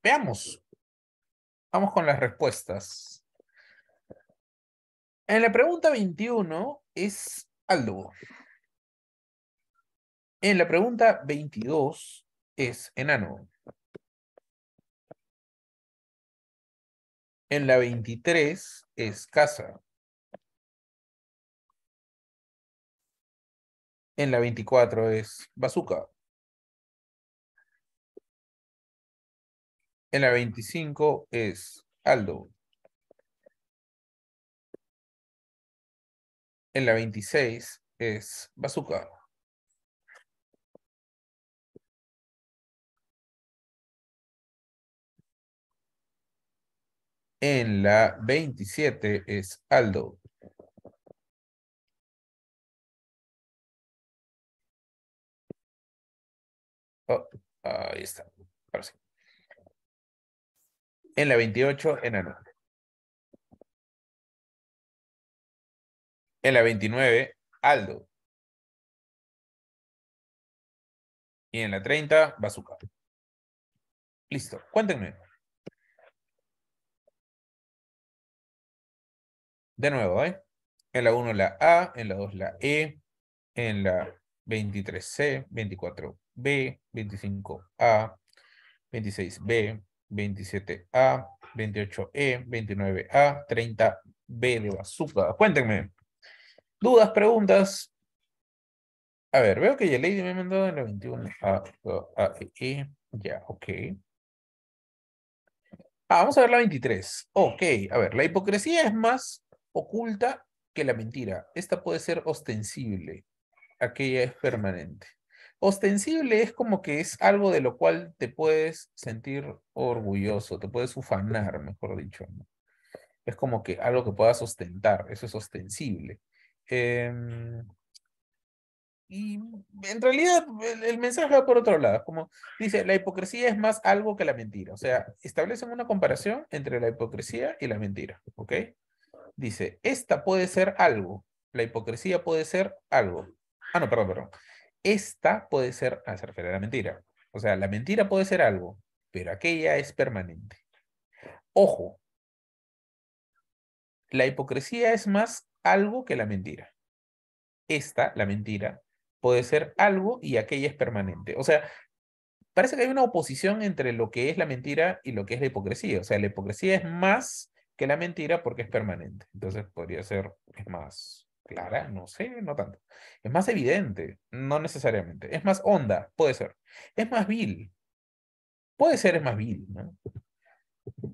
A: veamos. Vamos con las respuestas.
B: En la pregunta 21 es Aldo.
A: En la pregunta 22 es enano. En la 23 es casa. En la 24 es bazooka. en la 25 es Aldo. En la 26 es Bazooka. En la 27 es Aldo. Oh, ahí está. Ahora sí en la 28 enano. En la 29, Aldo. Y en la 30, Bazooka. Listo, cuéntenme. De nuevo, ¿eh? En la 1 la A, en la 2 la E, en
B: la 23C, 24B, 25A, 26B, 27A, 28E, 29A, 30B de bazooka. Cuéntenme. ¿Dudas, preguntas? A ver, veo que ya Lady me ha mandado en la 21A, A, E, ya, ok. Ah, vamos a ver la 23. Ok, a ver, la hipocresía es más oculta que la mentira. Esta puede ser ostensible, aquella es permanente. Ostensible es como que es algo de lo cual te puedes sentir orgulloso, te puedes ufanar, mejor dicho. Es como que algo que puedas ostentar, eso es ostensible. Em, y en realidad el, mensaje va por otro lado, como dice, la hipocresía es más algo que la mentira. O sea, establecen una comparación entre la hipocresía y la mentira, ¿ok? Dice, esta puede ser algo, la hipocresía puede ser algo. Ah, no, perdón, perdón. Esta puede ser, hacer ah, se a la mentira. O sea, la mentira puede ser algo, pero aquella es permanente. Ojo, la hipocresía es más algo que la mentira. Esta, la mentira, puede ser algo y aquella es permanente. O sea, parece que hay una oposición entre lo que es la mentira y lo que es la hipocresía. O sea, la hipocresía es más que la mentira porque es permanente. Entonces podría ser más clara, no sé, no tanto. Es más evidente, no necesariamente. Es más honda, puede ser. Es más vil. Puede ser, es más vil, ¿no?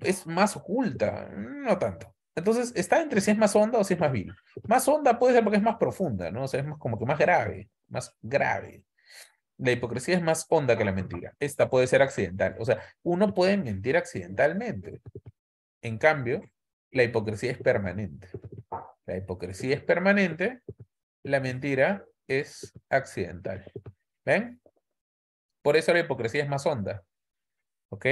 B: Es más oculta, no tanto. Entonces, está entre si es más honda o si es más vil. Más honda puede ser porque es más profunda, ¿no? O sea, es más, como que más grave, más grave. La hipocresía es más honda que la mentira. Esta puede ser accidental. O sea, uno puede mentir accidentalmente. En cambio, la hipocresía es permanente. La hipocresía es permanente, la mentira es accidental. ¿Ven? Por eso la hipocresía es más honda. ¿Ok?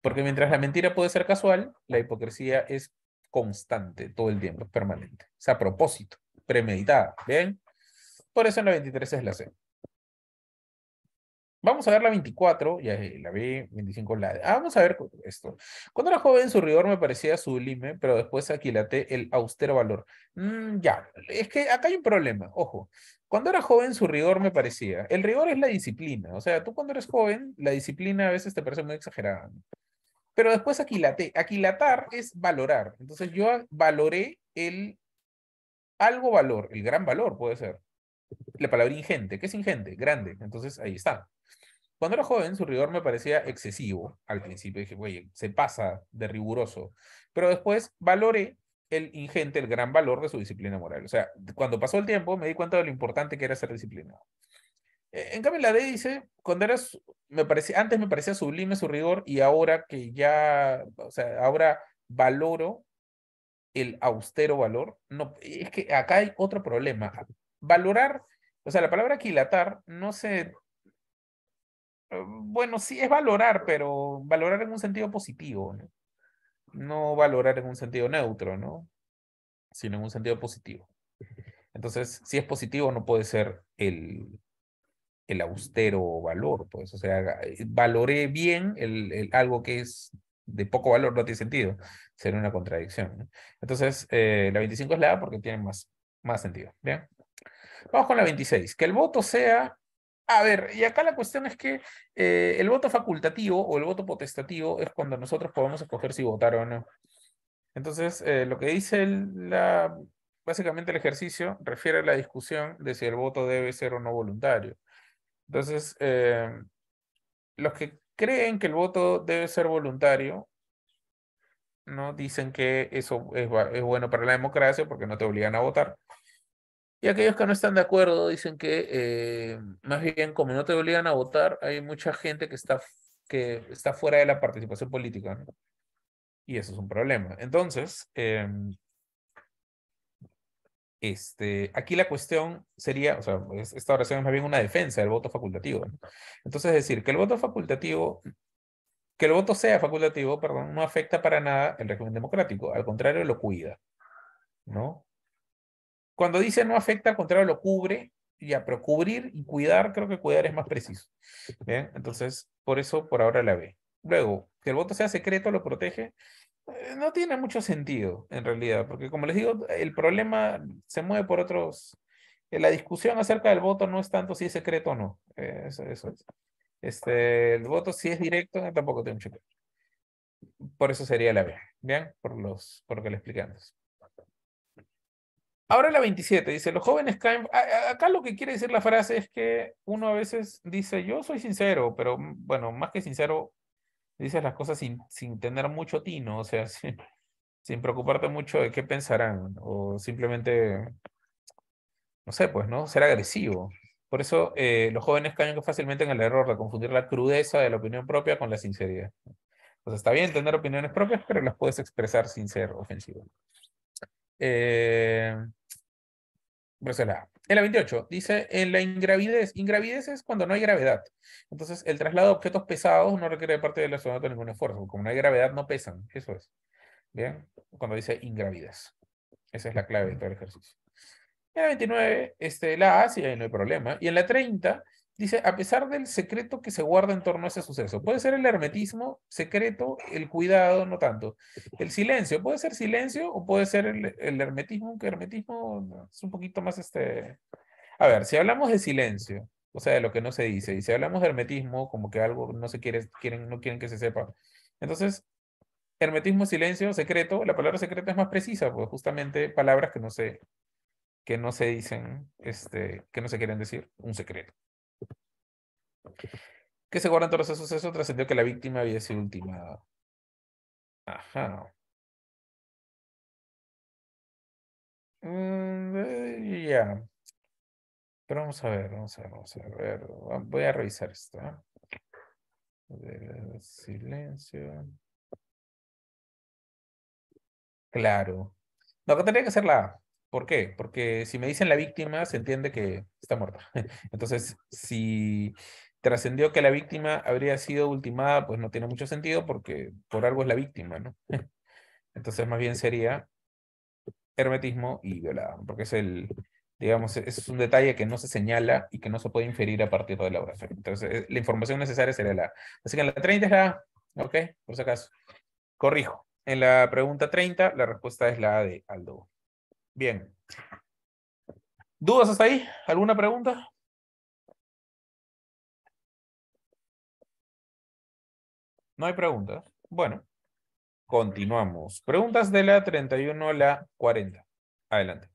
B: Porque mientras la mentira puede ser casual, la hipocresía es constante todo el tiempo, es permanente. Es a propósito, premeditada. ¿Ven? Por eso en la 23 es la C. Vamos a ver la 24, ya la vi, 25 la... Ah, vamos a ver esto. Cuando era joven su rigor me parecía sublime, pero después aquilaté el austero valor. Mm, ya, es que acá hay un problema, ojo. Cuando era joven su rigor me parecía. El rigor es la disciplina, o sea, tú cuando eres joven, la disciplina a veces te parece muy exagerada. Pero después aquilaté. Aquilatar es valorar. Entonces yo valoré el algo valor, el gran valor puede ser. La palabra ingente, ¿qué es ingente? Grande. Entonces ahí está. Cuando era joven, su rigor me parecía excesivo al principio. Dije, güey, se pasa de riguroso. Pero después valoré el ingente, el gran valor de su disciplina moral. O sea, cuando pasó el tiempo, me di cuenta de lo importante que era ser disciplinado. E, en cambio, la D dice, cuando eras, me parecía, antes me parecía sublime su rigor y ahora que ya, o sea, ahora valoro el austero valor. No, es que acá hay otro problema. Valorar, o sea, la palabra aquilatar no se eh, bueno, sí, es valorar, pero valorar en un sentido positivo, ¿no? valorar en un sentido neutro, ¿no? Sino en un sentido positivo. Entonces, si es positivo, no puede ser el, el austero valor, pues, o sea, eh, valoré bien el, algo que es de poco valor, no tiene sentido, sería una contradicción. Entonces, eh, la 25 es la A porque tiene más, más sentido, ¿bien? Vamos con la 26, que el voto sea a ver, y acá la cuestión es que eh, el voto facultativo o el voto potestativo es cuando nosotros podemos escoger si votar o no. Entonces, eh, lo que dice la, básicamente el ejercicio refiere a la discusión de si el voto debe ser o no voluntario. Entonces, eh, los que creen que el voto debe ser voluntario, ¿no? dicen que eso es bueno para la democracia porque no te obligan a votar y aquellos que no están de acuerdo dicen que eh, más bien como no te obligan a votar, hay mucha gente que está, que está fuera de la participación política. Y eso es un problema. Entonces, em, este, aquí la cuestión sería, o sea, esta oración es más bien una defensa del voto facultativo. Entonces, decir que el voto facultativo, que el voto sea facultativo, perdón, no afecta para nada el régimen democrático, al contrario, lo cuida. ¿no? Cuando dice no afecta, al contrario, lo cubre, ya, pero cubrir y cuidar, creo que cuidar es más preciso. Bien, entonces, por eso por ahora la B. Luego, que el voto sea secreto lo protege, eh, no tiene mucho sentido en realidad, porque como les digo, el problema se mueve por otros. Eh, la discusión acerca del voto no es tanto si es secreto o no. Eh, este, el voto si es directo tampoco tiene mucho que Por eso sería la B. Bien, por los, por lo que le antes. Ahora la 27 dice, los jóvenes caen... Acá lo que quiere decir la frase es que uno a veces dice, yo soy sincero, pero mm, bueno, más que sincero, dices las cosas sin, sin tener mucho tino, o sea, sin, preocuparte mucho de qué pensarán, o simplemente, no sé, pues, ¿no? Ser agresivo. Por eso eh, los jóvenes caen fácilmente en el error de confundir la crudeza de la opinión propia con la sinceridad. O sea, está bien tener opiniones propias, pero las puedes expresar sin ser ofensivo. Eh, En la 28 dice, en la ingravidez, ingravidez es cuando no hay gravedad. Entonces, el traslado de objetos pesados no requiere de parte del astronauta ningún esfuerzo. Como no hay gravedad, no pesan. Eso es. Bien, cuando dice ingravidez. Esa es la clave de todo el ejercicio. En la 29, este, la A, sí, ahí no hay problema. Y en la 30, Dice, a pesar del secreto que se guarda en torno a ese suceso, puede ser el hermetismo, secreto, el cuidado, no tanto. El silencio, puede ser silencio o puede ser el, hermetismo, que hermetismo es un poquito más este... A ver, si hablamos de silencio, o sea, de lo que no se dice, y si hablamos de hermetismo, como que algo no se quiere, quieren, no quieren que se sepa. Entonces, hermetismo, silencio, secreto, la palabra secreto es más precisa, pues justamente palabras que no se, que no se dicen, este, que no se quieren decir,
A: un secreto que se guardan todos esos sucesos, trascendió que la víctima había sido ultimada. Ajá. Mm, eh, ya. Pero vamos a ver, vamos a ver, vamos a ver. Ah, voy a revisar esto. ¿eh? silencio.
B: Claro. No, que tendría que ser la A. ¿Por qué? Porque si me dicen la víctima, se entiende que está muerta. Entonces, si trascendió que la víctima habría sido ultimada, pues no tiene mucho sentido porque por algo es la víctima, ¿no? Entonces más bien sería hermetismo y violada, porque es el, digamos, es un detalle que no se señala y que no se puede inferir a partir de la oración. Entonces eh, la información necesaria sería la... Así que en la 30 es la... ¿Ok? Por si acaso. Corrijo. En la pregunta 30, la respuesta es la A de
A: Aldo. Bien. ¿Dudas hasta ahí? ¿Alguna pregunta? No hay preguntas. Bueno, continuamos. Preguntas de la 31 a la 40. Adelante.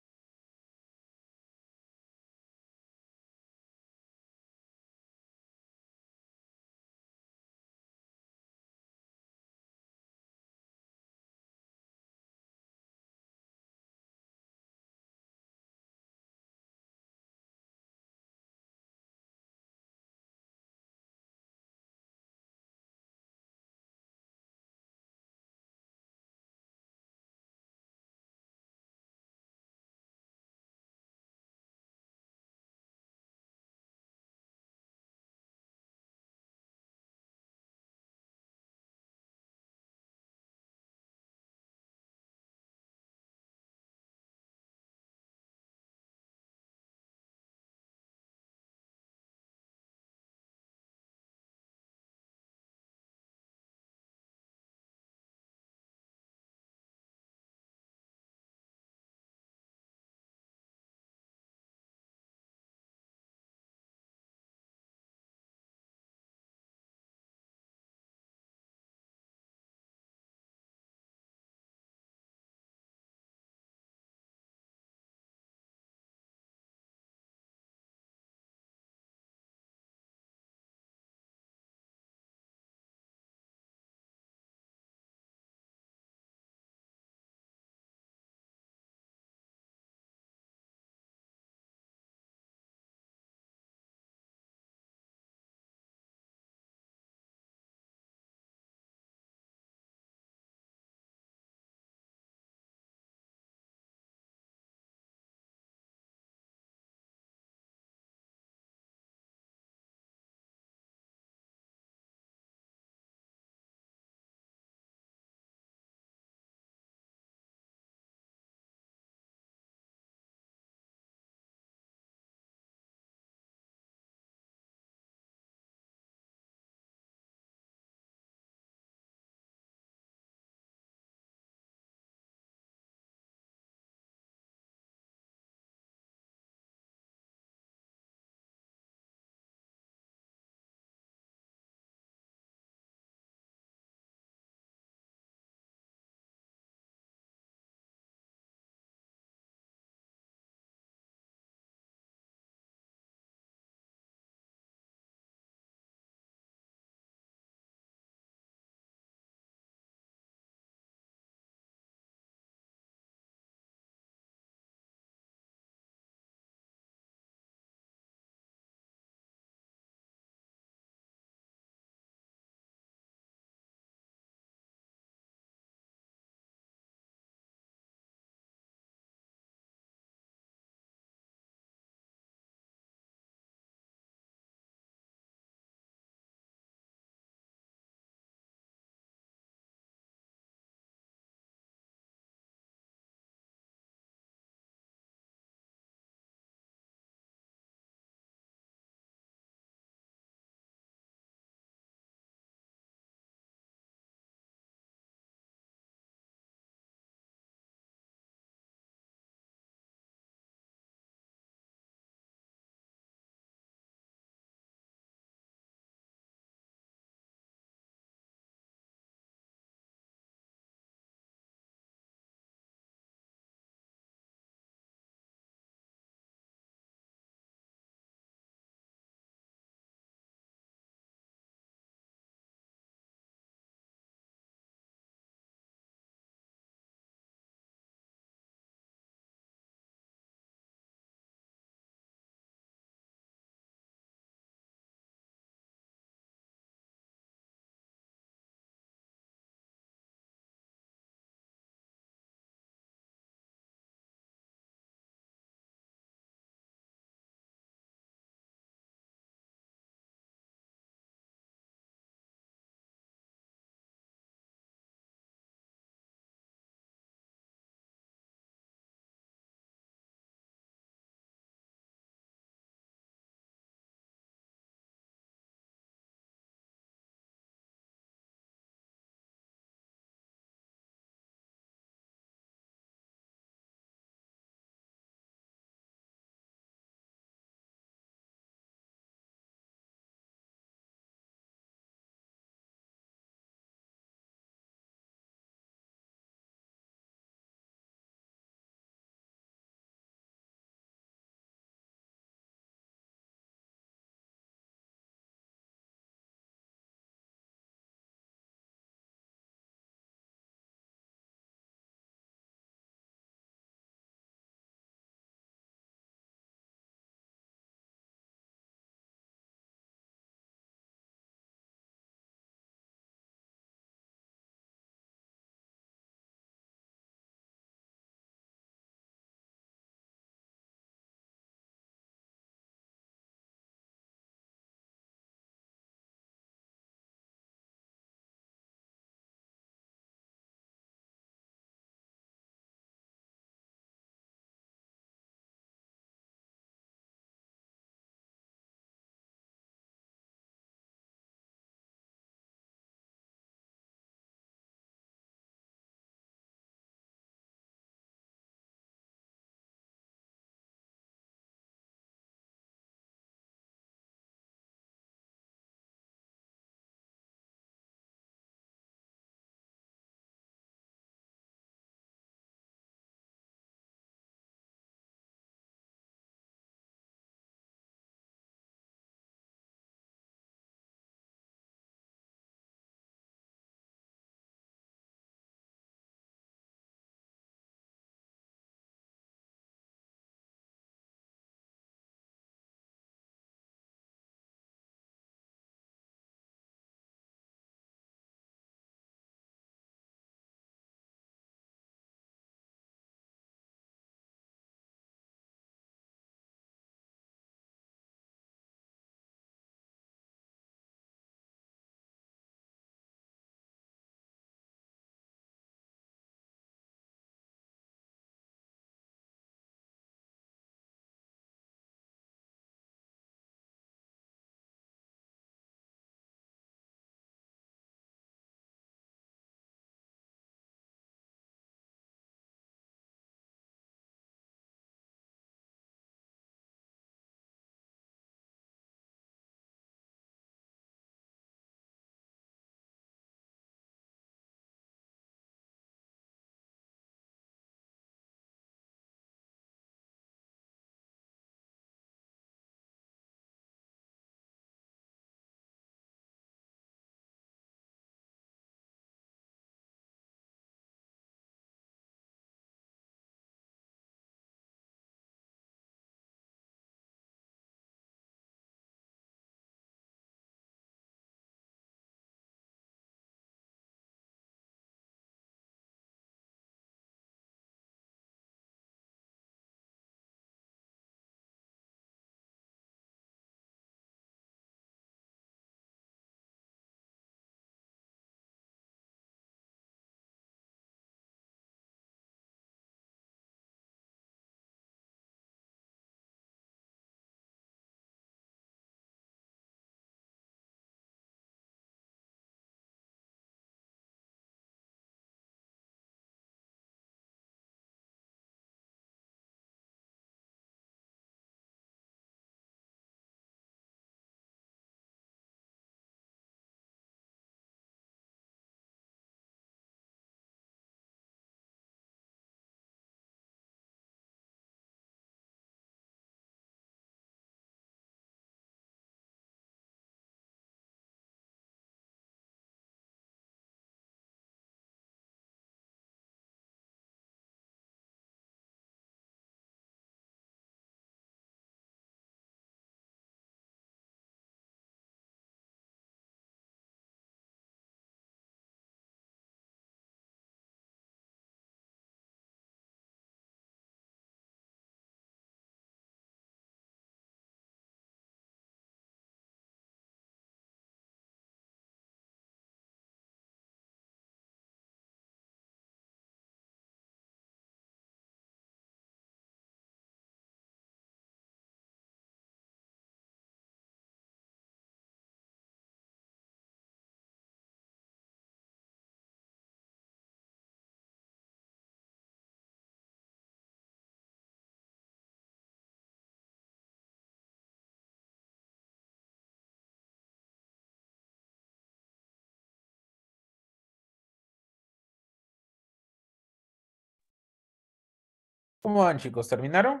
A: ¿Cómo van, chicos? ¿Terminaron?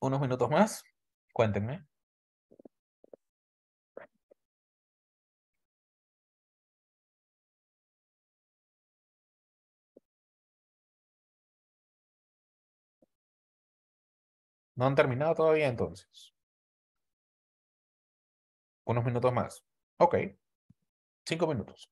A: ¿Unos minutos más? Cuéntenme. No han terminado todavía entonces. Unos minutos más. Ok. Cinco minutos.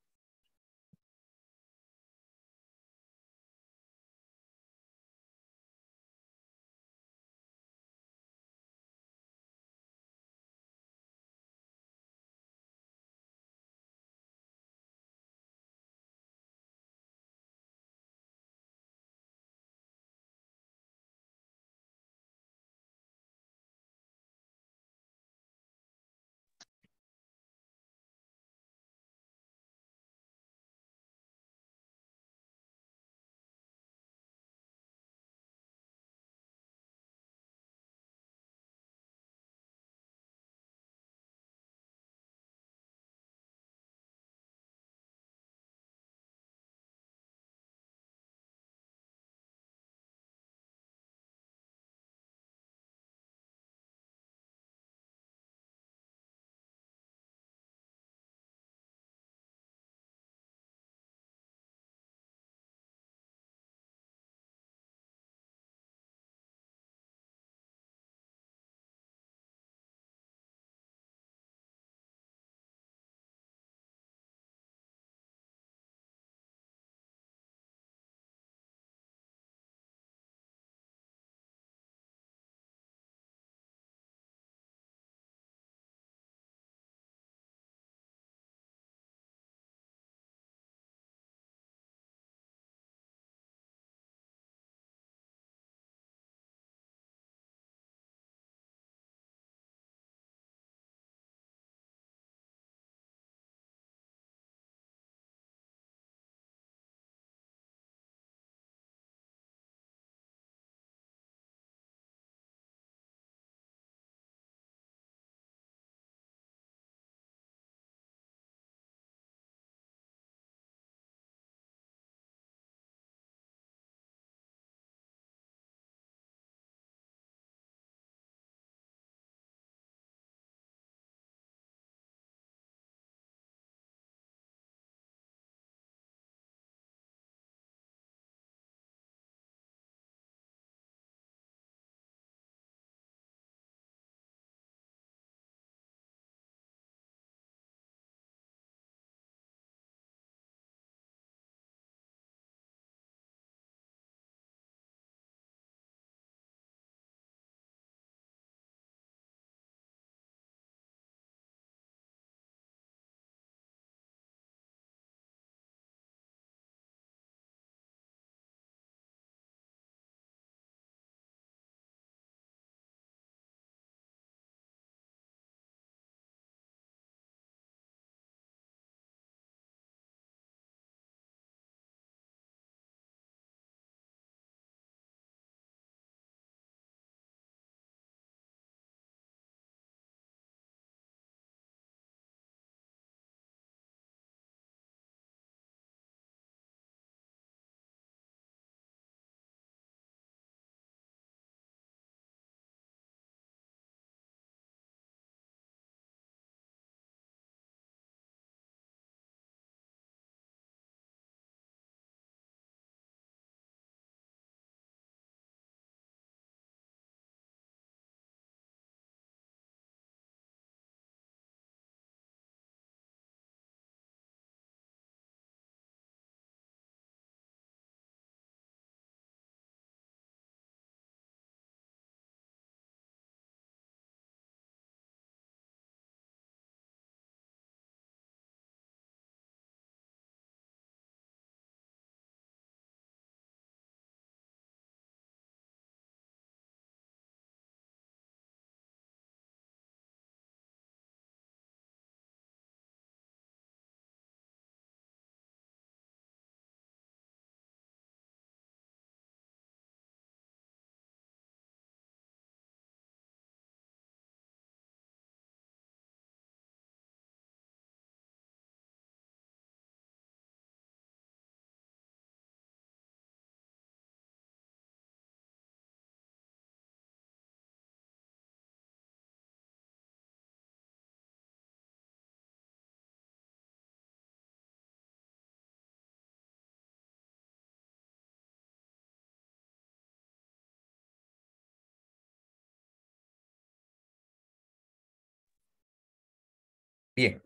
A: Bien,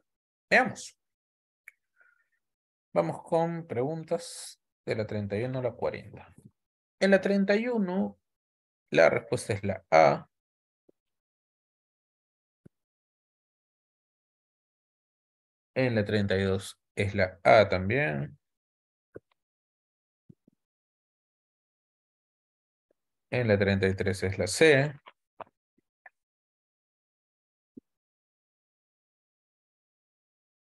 A: veamos. Vamos con preguntas de la 31 a la 40. En la 31, la respuesta es la A. En la 32 es la A también. En la 33 es la C.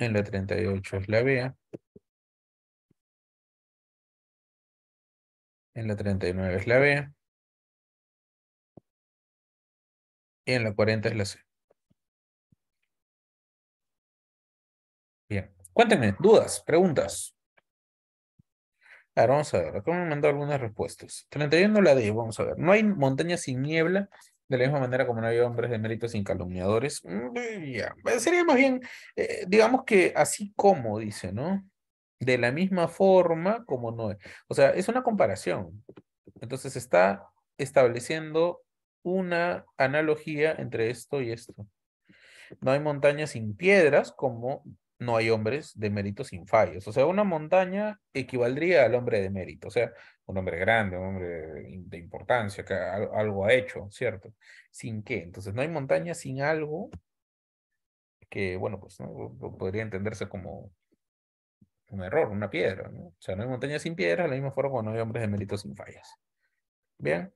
A: En la 38 es la B. En la 39 es la B. Y en la 40 es la C. Bien. Cuéntenme, dudas, preguntas.
B: Ahora vamos a ver, acá me han algunas respuestas. 31 la D, vamos a ver. No hay montaña sin niebla de la misma manera como no hay hombres de mérito sin calumniadores, mm, eh, sería más bien, eh, digamos que así como dice, ¿no? De la misma forma como no es. O sea, es una comparación. Entonces está estableciendo una analogía entre esto y esto. No hay montañas sin piedras como no hay hombres de mérito sin fallos. O sea, una montaña equivaldría al hombre de mérito. O sea, un hombre grande, un hombre de importancia, que algo ha hecho, ¿cierto? ¿Sin qué? Entonces, no hay montaña sin algo que, bueno, pues podría entenderse como un error, una piedra, ¿no? O sea, no hay montaña sin piedra, de la misma forma cuando no hay hombres de mérito sin fallas. Bien,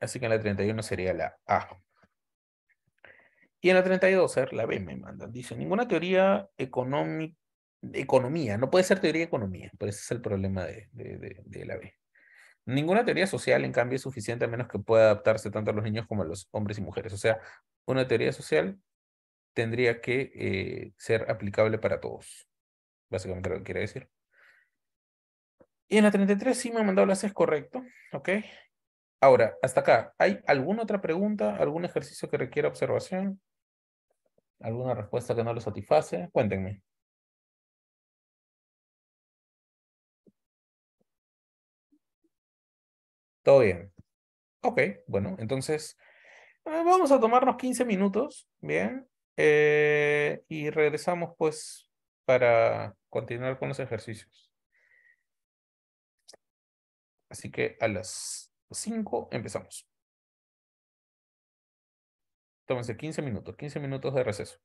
B: así que en la 31 sería la A. Y en la 32, ser la B me mandan. Dice, ninguna teoría económica, economía, no puede ser teoría de economía, pero ese es el problema de la B. Ninguna teoría social, en cambio, es suficiente a menos que pueda adaptarse tanto a los niños como a los hombres y mujeres. O sea, una teoría social tendría que eh, ser aplicable para todos. Básicamente lo que quiere decir. Y en la 33 sí me han mandado las es correcto, ¿ok? Ahora, hasta acá, ¿hay alguna otra
A: pregunta, algún ejercicio que requiera observación? ¿Alguna respuesta que no lo satisface? Cuéntenme. Todo bien. Ok, bueno, entonces
B: ah, vamos a tomarnos 15 minutos, ¿bien? Eh, y regresamos pues para continuar con los ejercicios.
A: Así que a las 5 empezamos. Tómense 15 minutos, 15 minutos de receso.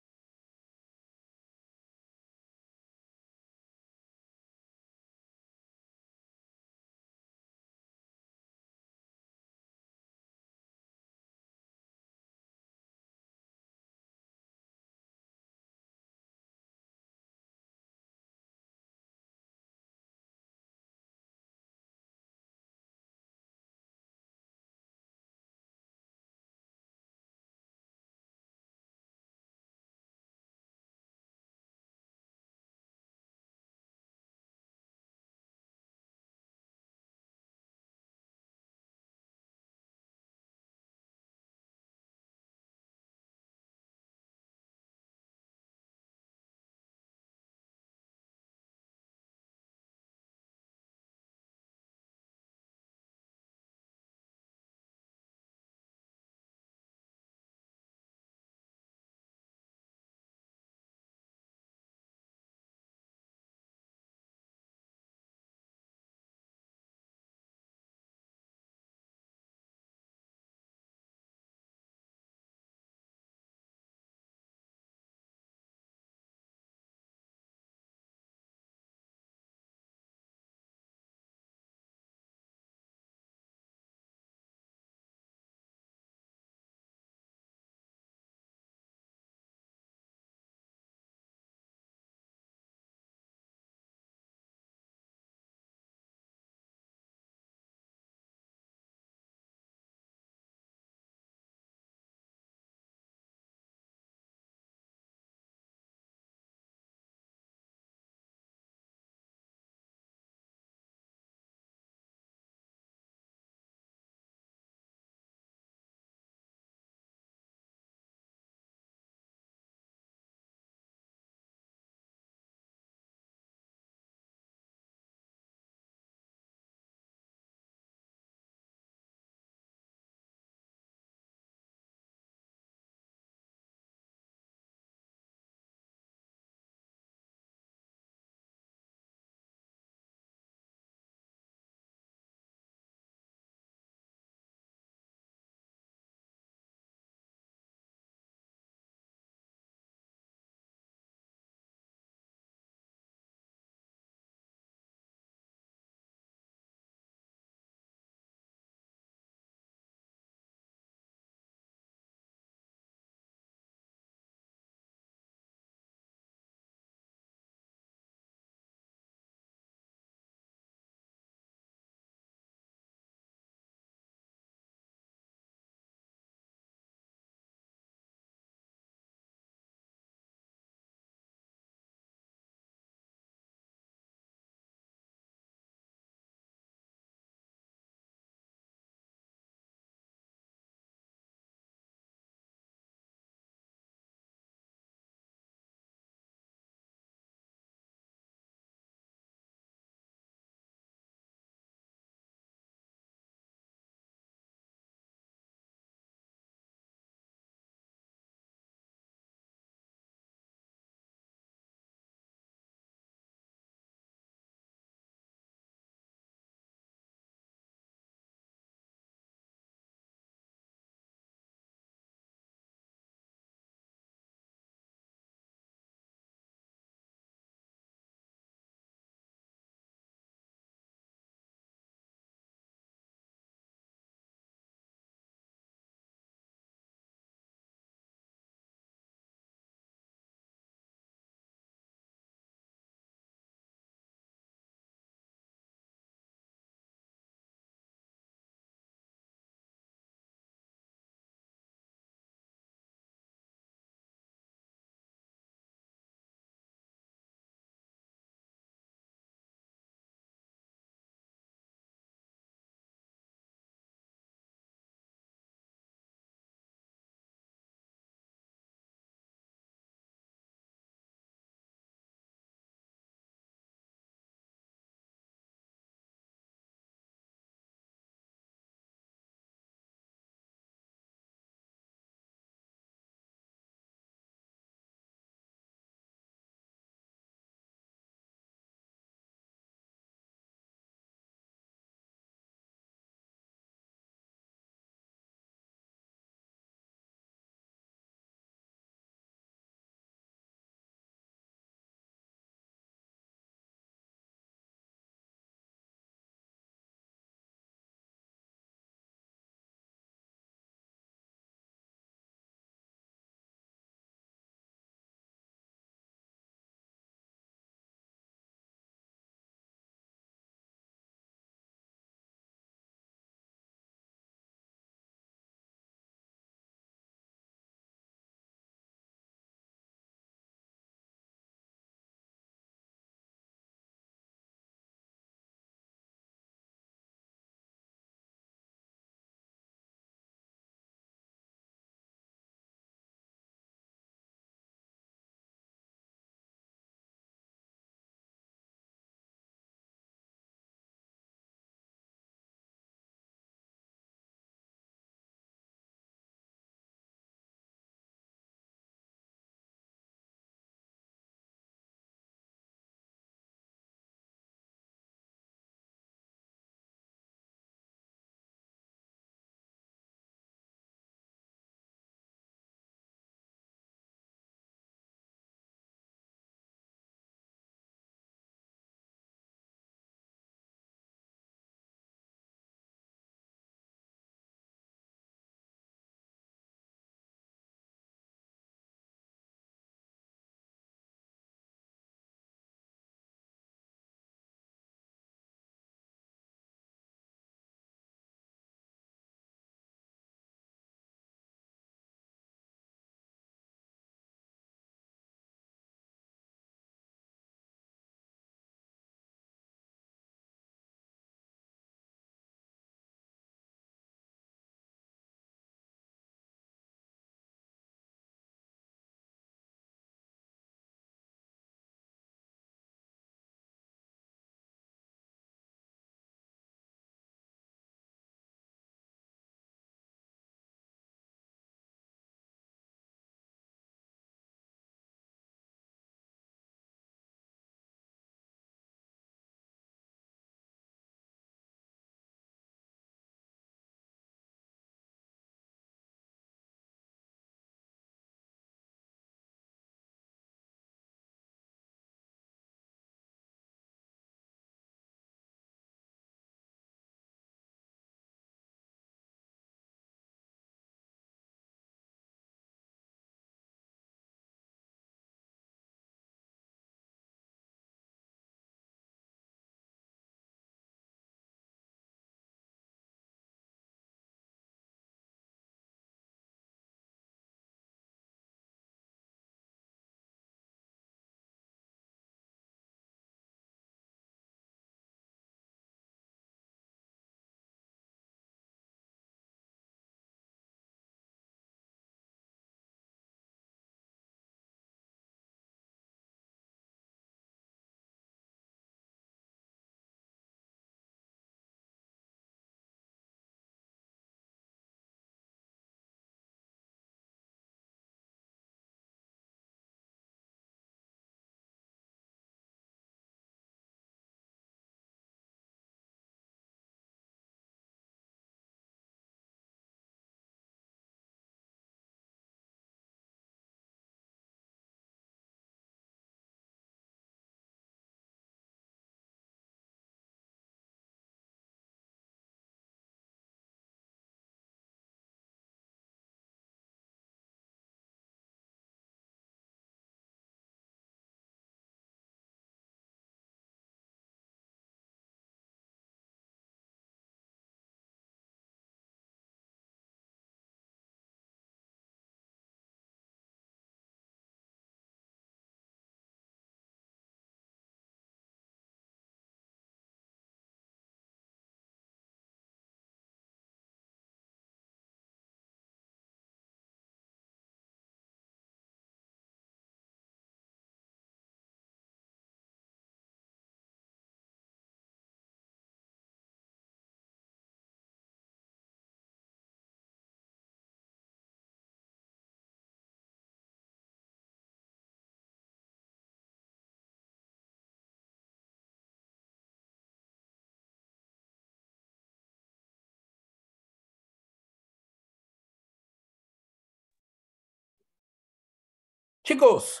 A: Chicos,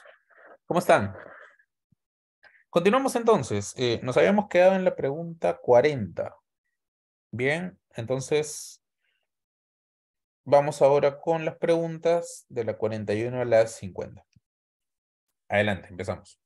A: ¿cómo están?
B: Continuamos entonces. Eh, nos habíamos quedado en la pregunta 40. Bien, entonces vamos ahora con las preguntas
A: de la 41 a la 50. Adelante, empezamos.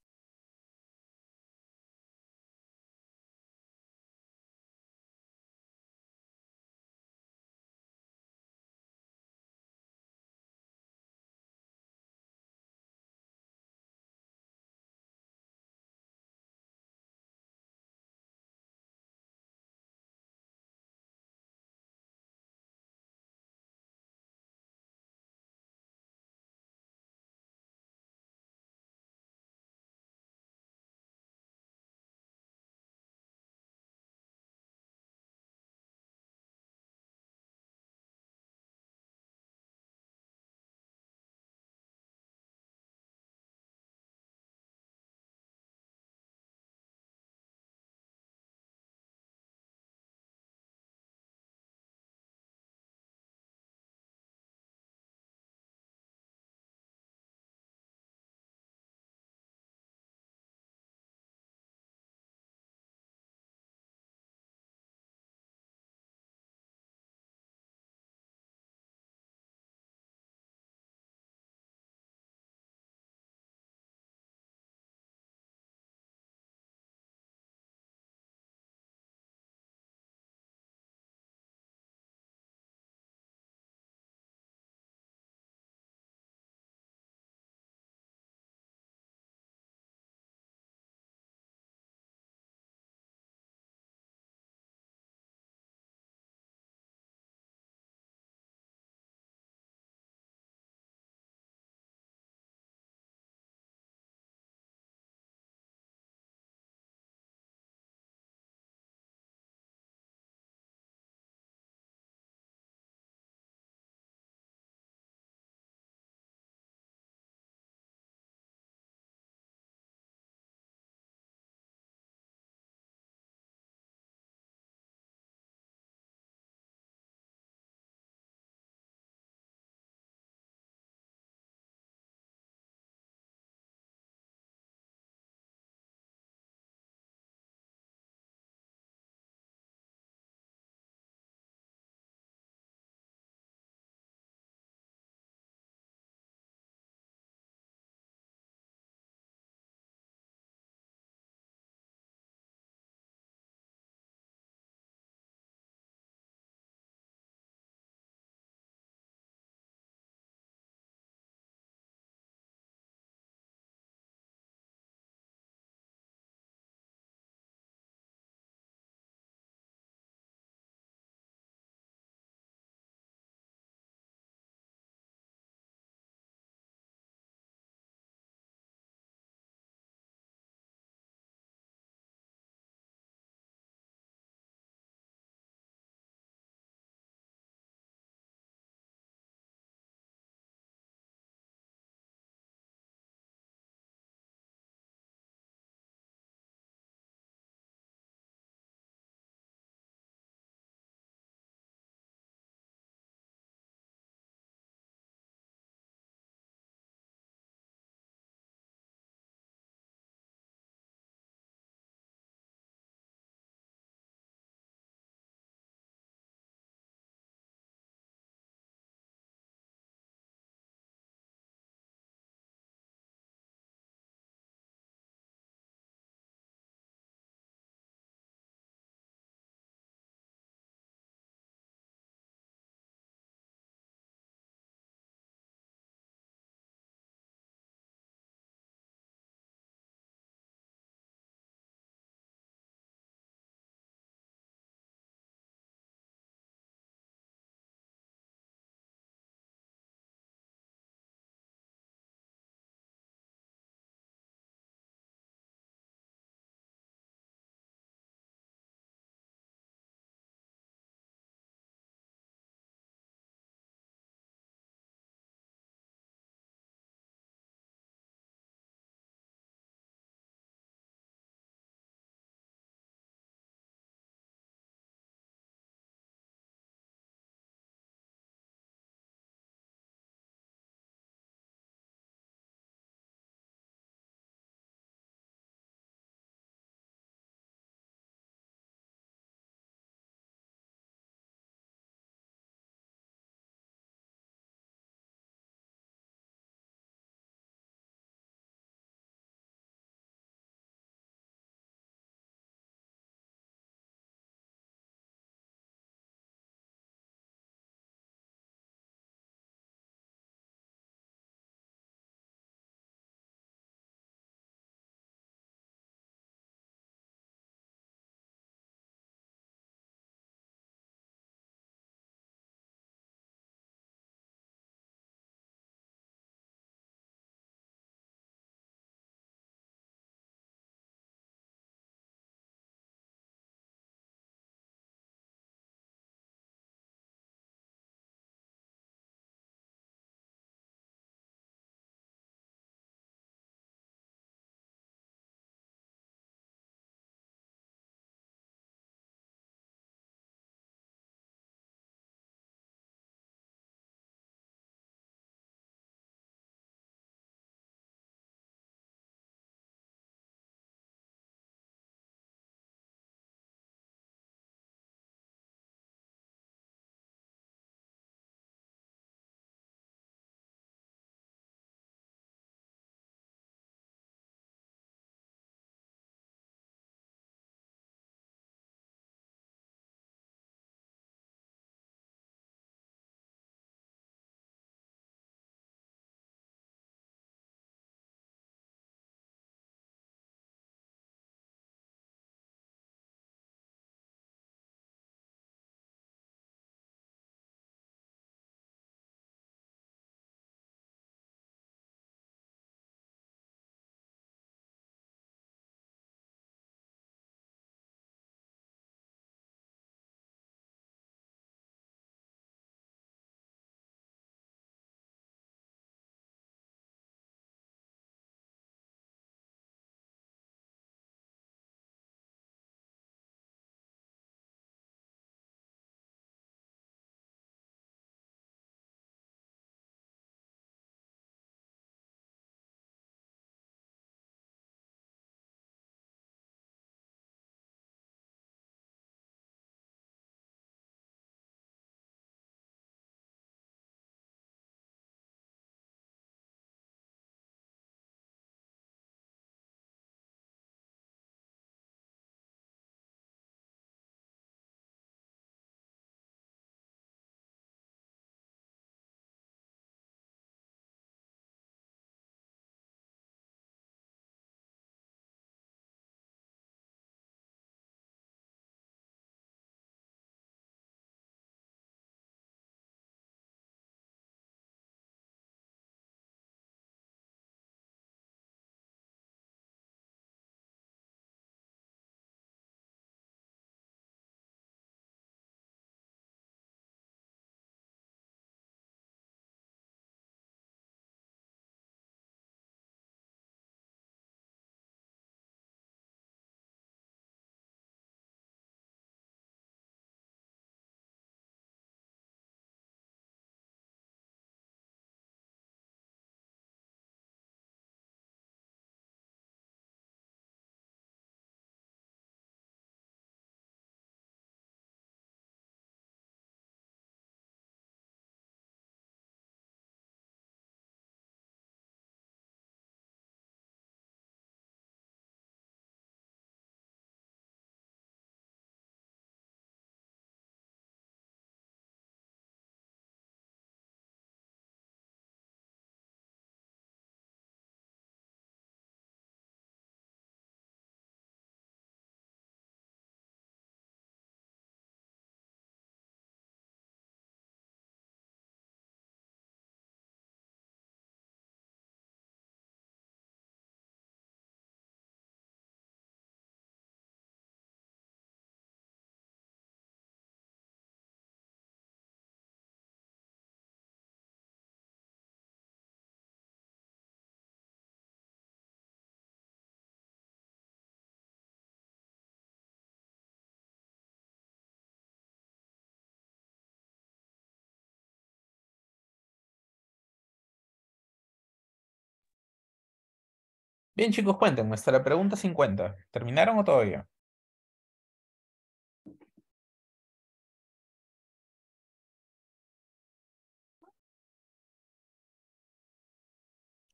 A: Bien, chicos, cuéntenme, está la pregunta 50. ¿Terminaron o todavía?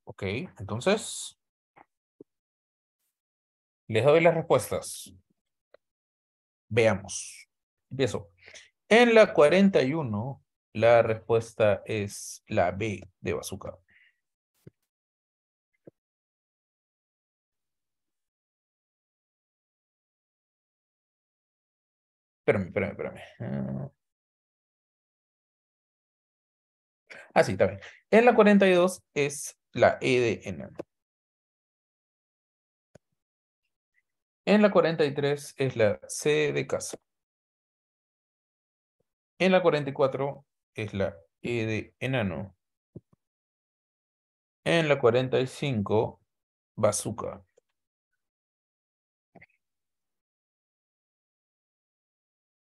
A: Ok, entonces les doy las respuestas. Veamos. Empiezo. En la 41, la respuesta es la B de Bazooka. Espérame, espérame, espérame. Ah, sí, está bien. En la 42 es la E de enano. En la 43 es la C de casa.
B: En la 44 es la E de enano.
A: En la 45, bazooka.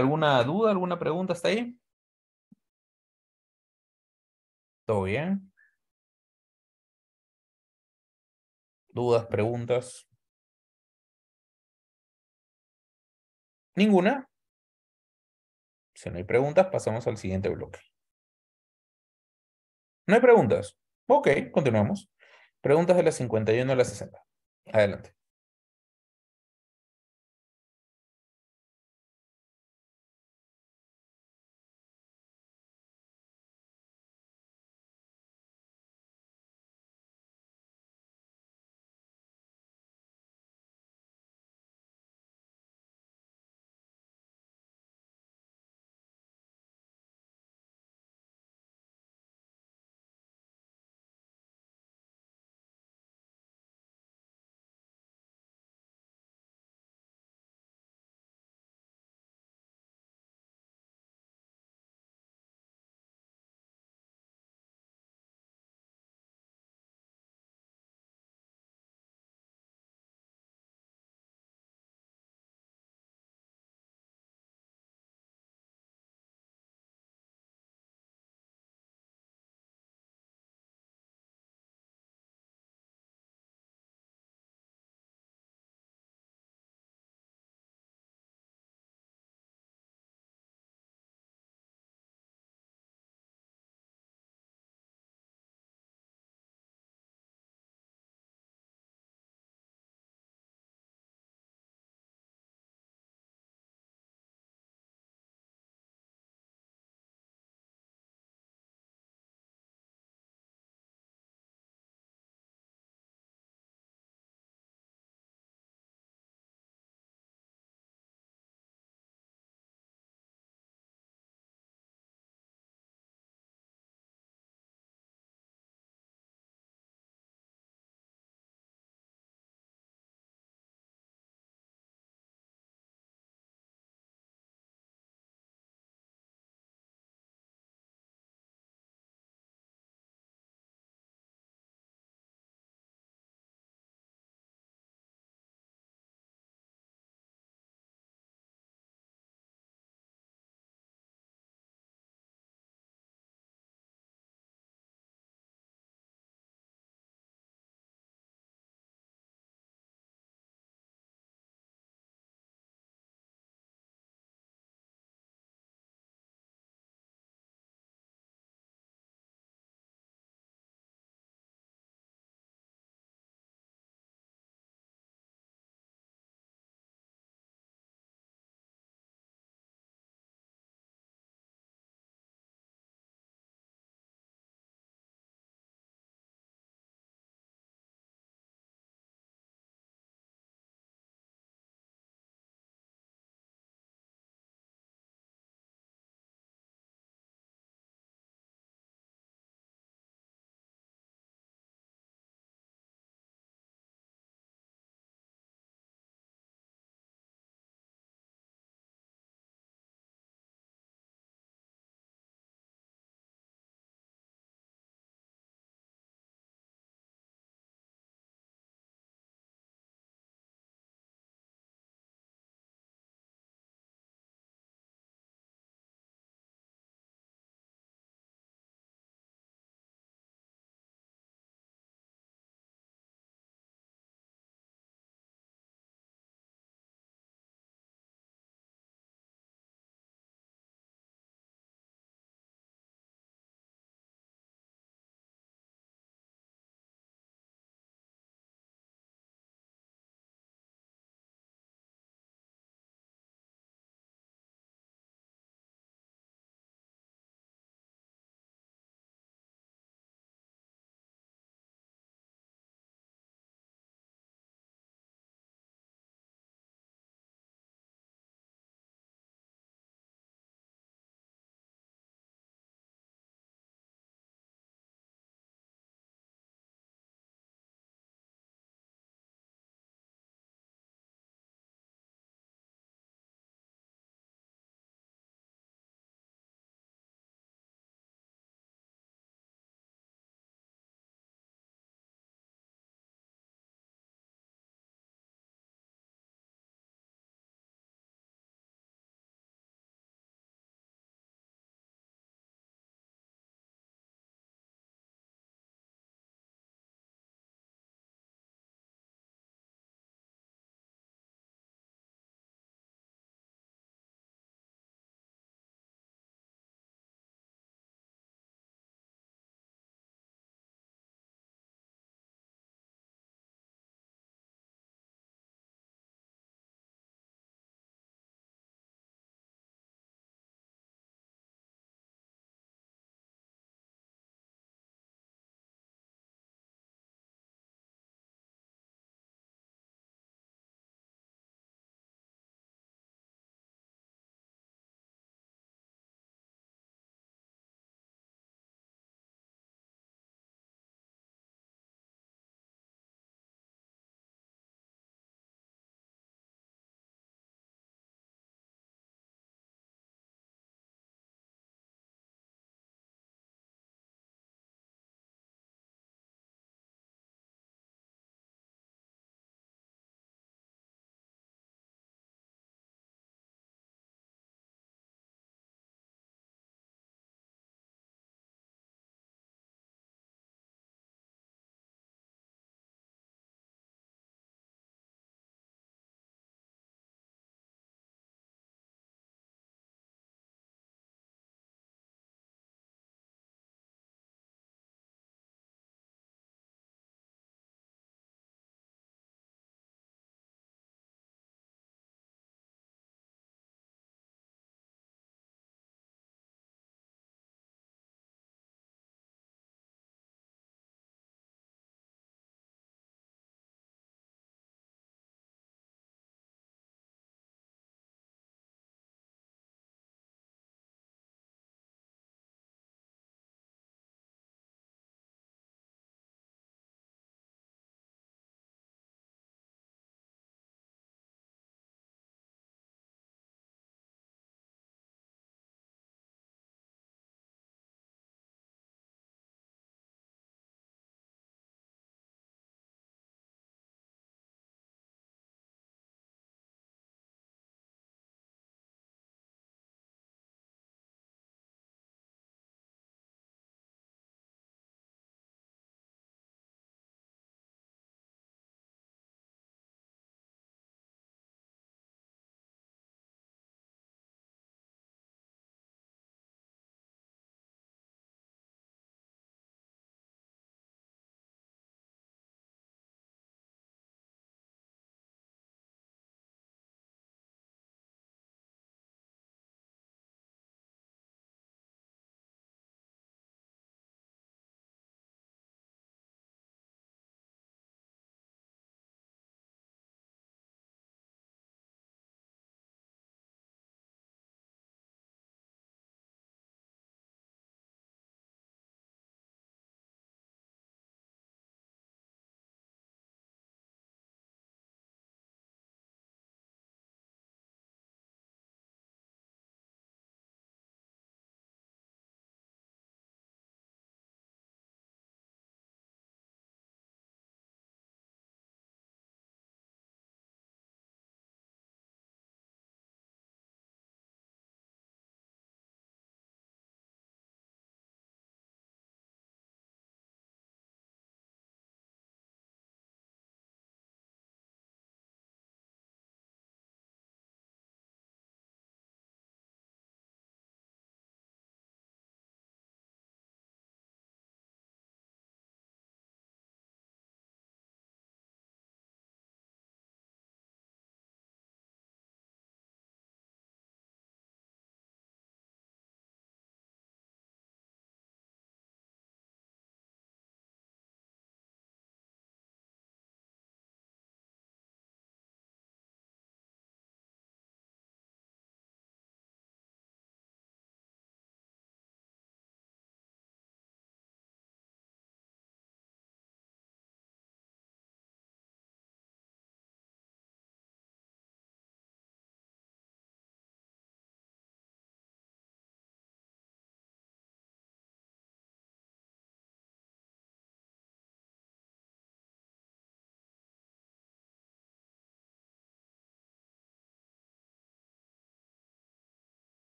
A: ¿Alguna duda, alguna pregunta hasta ahí? ¿Todo bien? ¿Dudas, preguntas? ¿Ninguna? Si no hay preguntas, pasamos al siguiente bloque. ¿No hay preguntas? Ok, continuamos. Preguntas de las 51 a las 60. Adelante.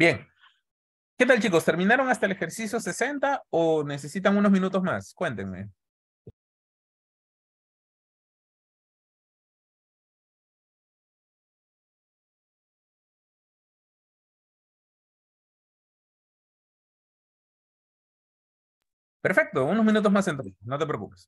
A: Bien. ¿Qué tal, chicos? ¿Terminaron hasta el ejercicio 60 o necesitan unos minutos más? Cuéntenme. Perfecto, unos minutos más entonces, no te preocupes.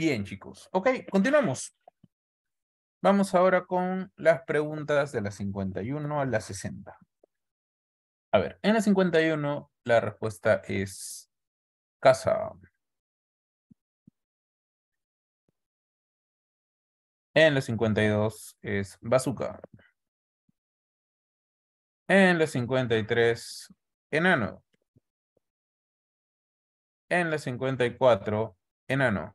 A: Bien, chicos. Ok, continuamos. Vamos ahora con las preguntas de la 51 a la 60. A ver, en la 51 la respuesta es casa. En la 52 es bazooka. En la 53, enano. En la 54, enano.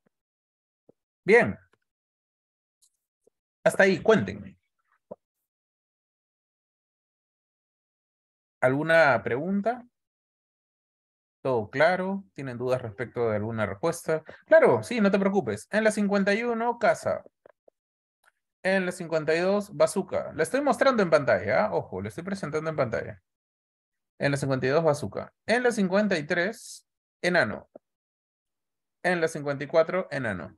A: Bien. Hasta ahí, cuéntenme. ¿Alguna pregunta? ¿Todo claro? ¿Tienen dudas respecto de alguna respuesta?
B: Claro, sí, no te preocupes. En la 51, casa. En la 52, bazooka. La estoy mostrando en pantalla, ¿ah? ojo, la estoy presentando en pantalla. En la 52, bazooka. En la 53, enano. En la 54, enano.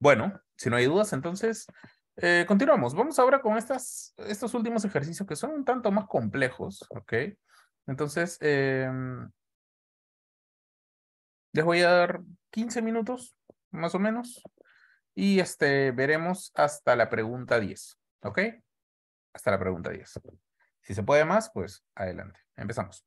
A: Bueno, si no hay dudas, entonces eh, continuamos. Vamos ahora con estas,
B: estos últimos ejercicios que son un tanto más complejos, ¿ok? Entonces, em, les voy a dar 15 minutos, más o menos, y este, veremos hasta la pregunta 10, ¿ok?
A: Hasta la pregunta 10. Si se puede más, pues adelante. Empezamos.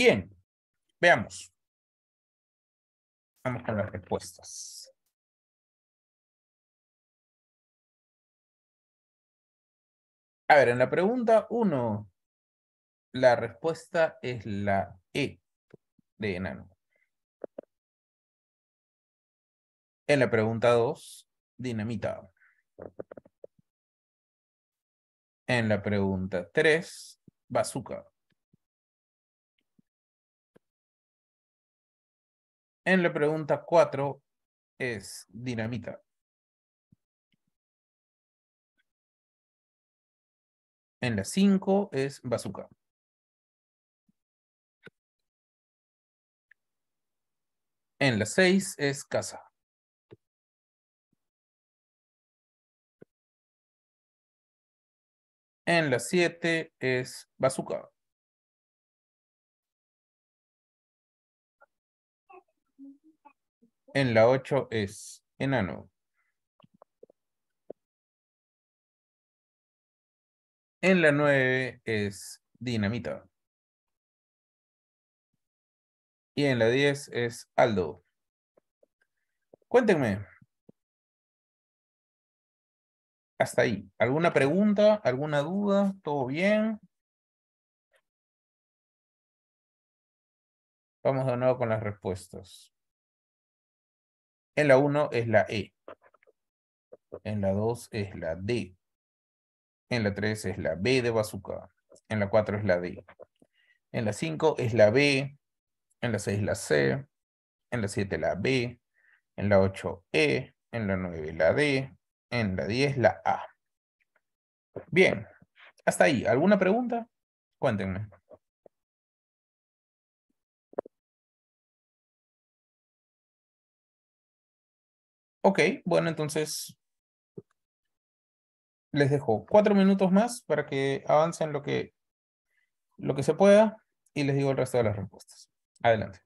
A: Bien, veamos. Vamos con las respuestas. A ver, en la pregunta 1, la respuesta es la E de enano. En la pregunta 2, dinamita. En la pregunta 3, bazooka. en la pregunta 4 es dinamita. En la 5 es bazooka. En la 6 es casa. En la 7 es bazooka. En la 8 es enano. En la 9 es dinamita. Y en la 10 es Aldo. Cuéntenme. Hasta ahí. ¿Alguna pregunta? ¿Alguna duda? ¿Todo bien? Vamos de nuevo con las respuestas. En la 1 es la E.
B: En la 2 es la D. En la 3 es la B de bazooka. En la 4 es la D. En la 5 es la B. En la 6 la C. En la 7 la B. En la 8 E. En la 9 la
A: D. En la 10 la A. Bien. Hasta ahí. ¿Alguna pregunta? Cuéntenme. Ok, bueno, entonces les dejo cuatro minutos más para que avancen lo que, lo que se pueda y les digo el resto de las respuestas. Adelante.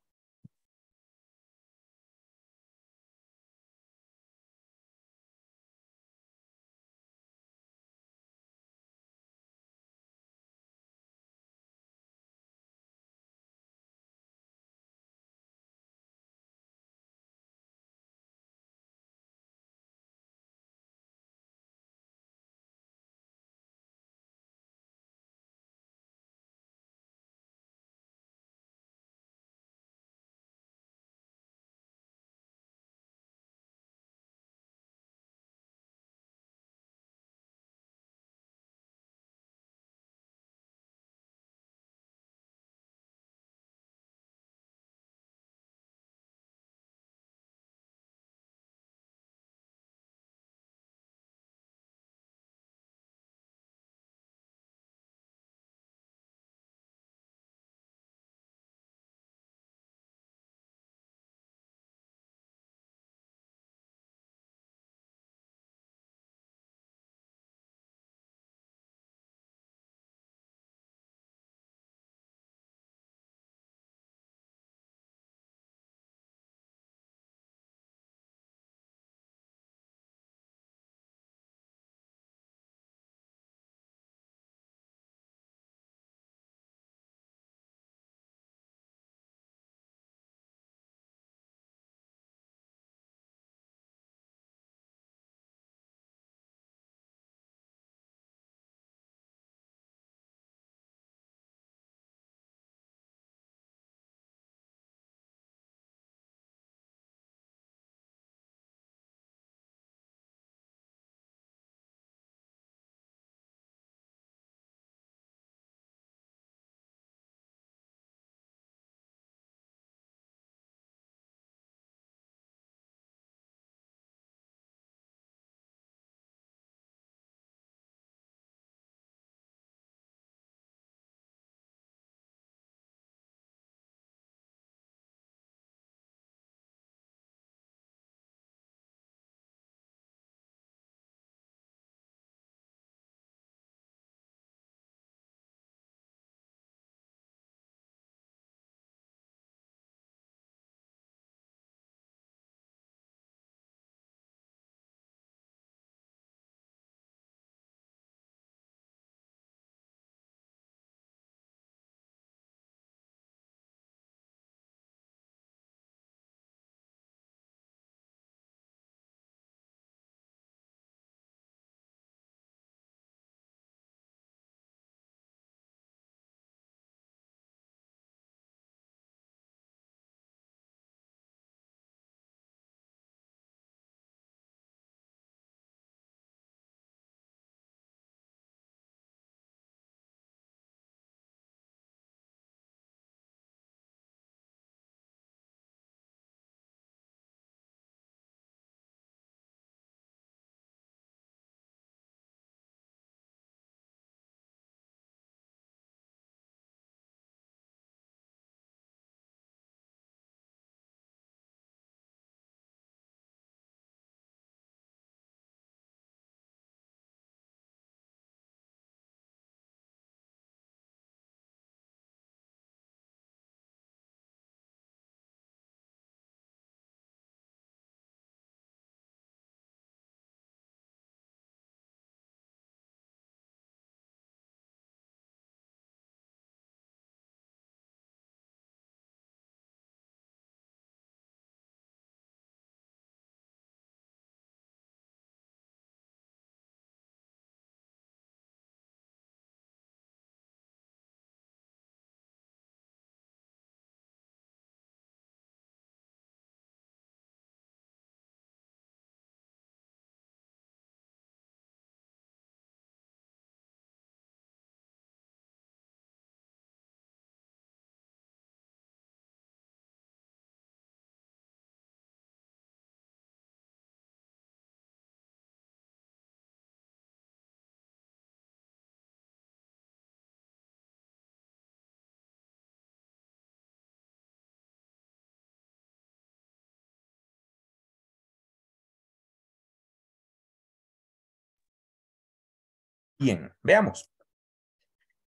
A: Bien, veamos.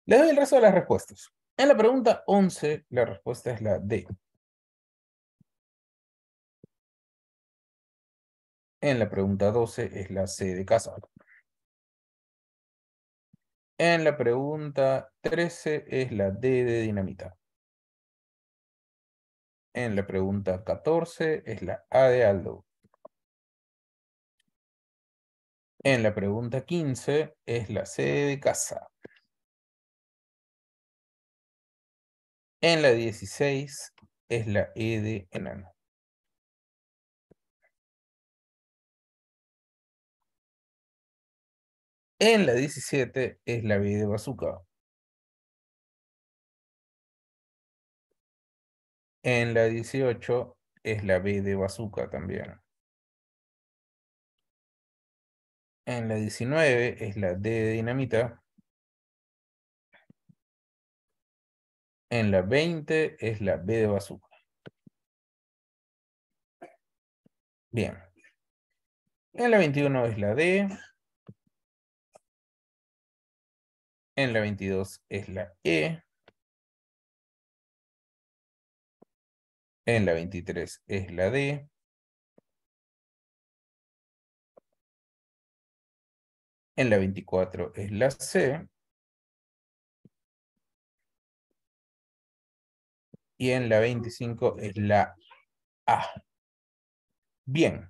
A: Les doy el resto de las respuestas. En la pregunta 11, la respuesta es la D. En la pregunta 12 es la C de casa. En la pregunta 13 es la D de dinamita. En la pregunta 14 es la A de Aldo. En la pregunta 15 es la C de casa. En la 16 es la E de enano. En la 17 es la B de bazooka. En la 18 es la B de bazooka también. En la 19 es la D de dinamita. En la 20 es la B de basura. Bien. En la 21 es la D. En la 22 es la E. En la 23 es la D. En la 24 es la C. Y en la 25 es la A. Bien,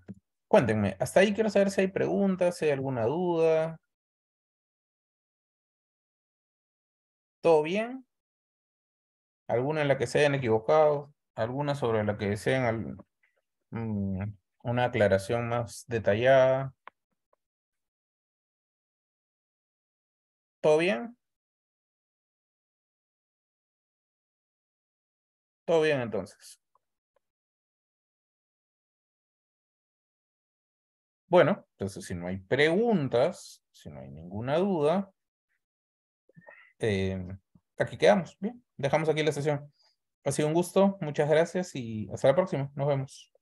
A: cuéntenme. Hasta ahí quiero saber si hay preguntas, si hay alguna duda. ¿Todo bien? ¿Alguna en la que se hayan equivocado? ¿Alguna sobre la que deseen mm, una aclaración más detallada? ¿Todo bien? Todo bien entonces. Bueno, entonces si no hay preguntas, si no hay ninguna duda, eh,
B: aquí quedamos. Bien, dejamos aquí la sesión. Ha sido un gusto, muchas gracias y
A: hasta la próxima. Nos vemos.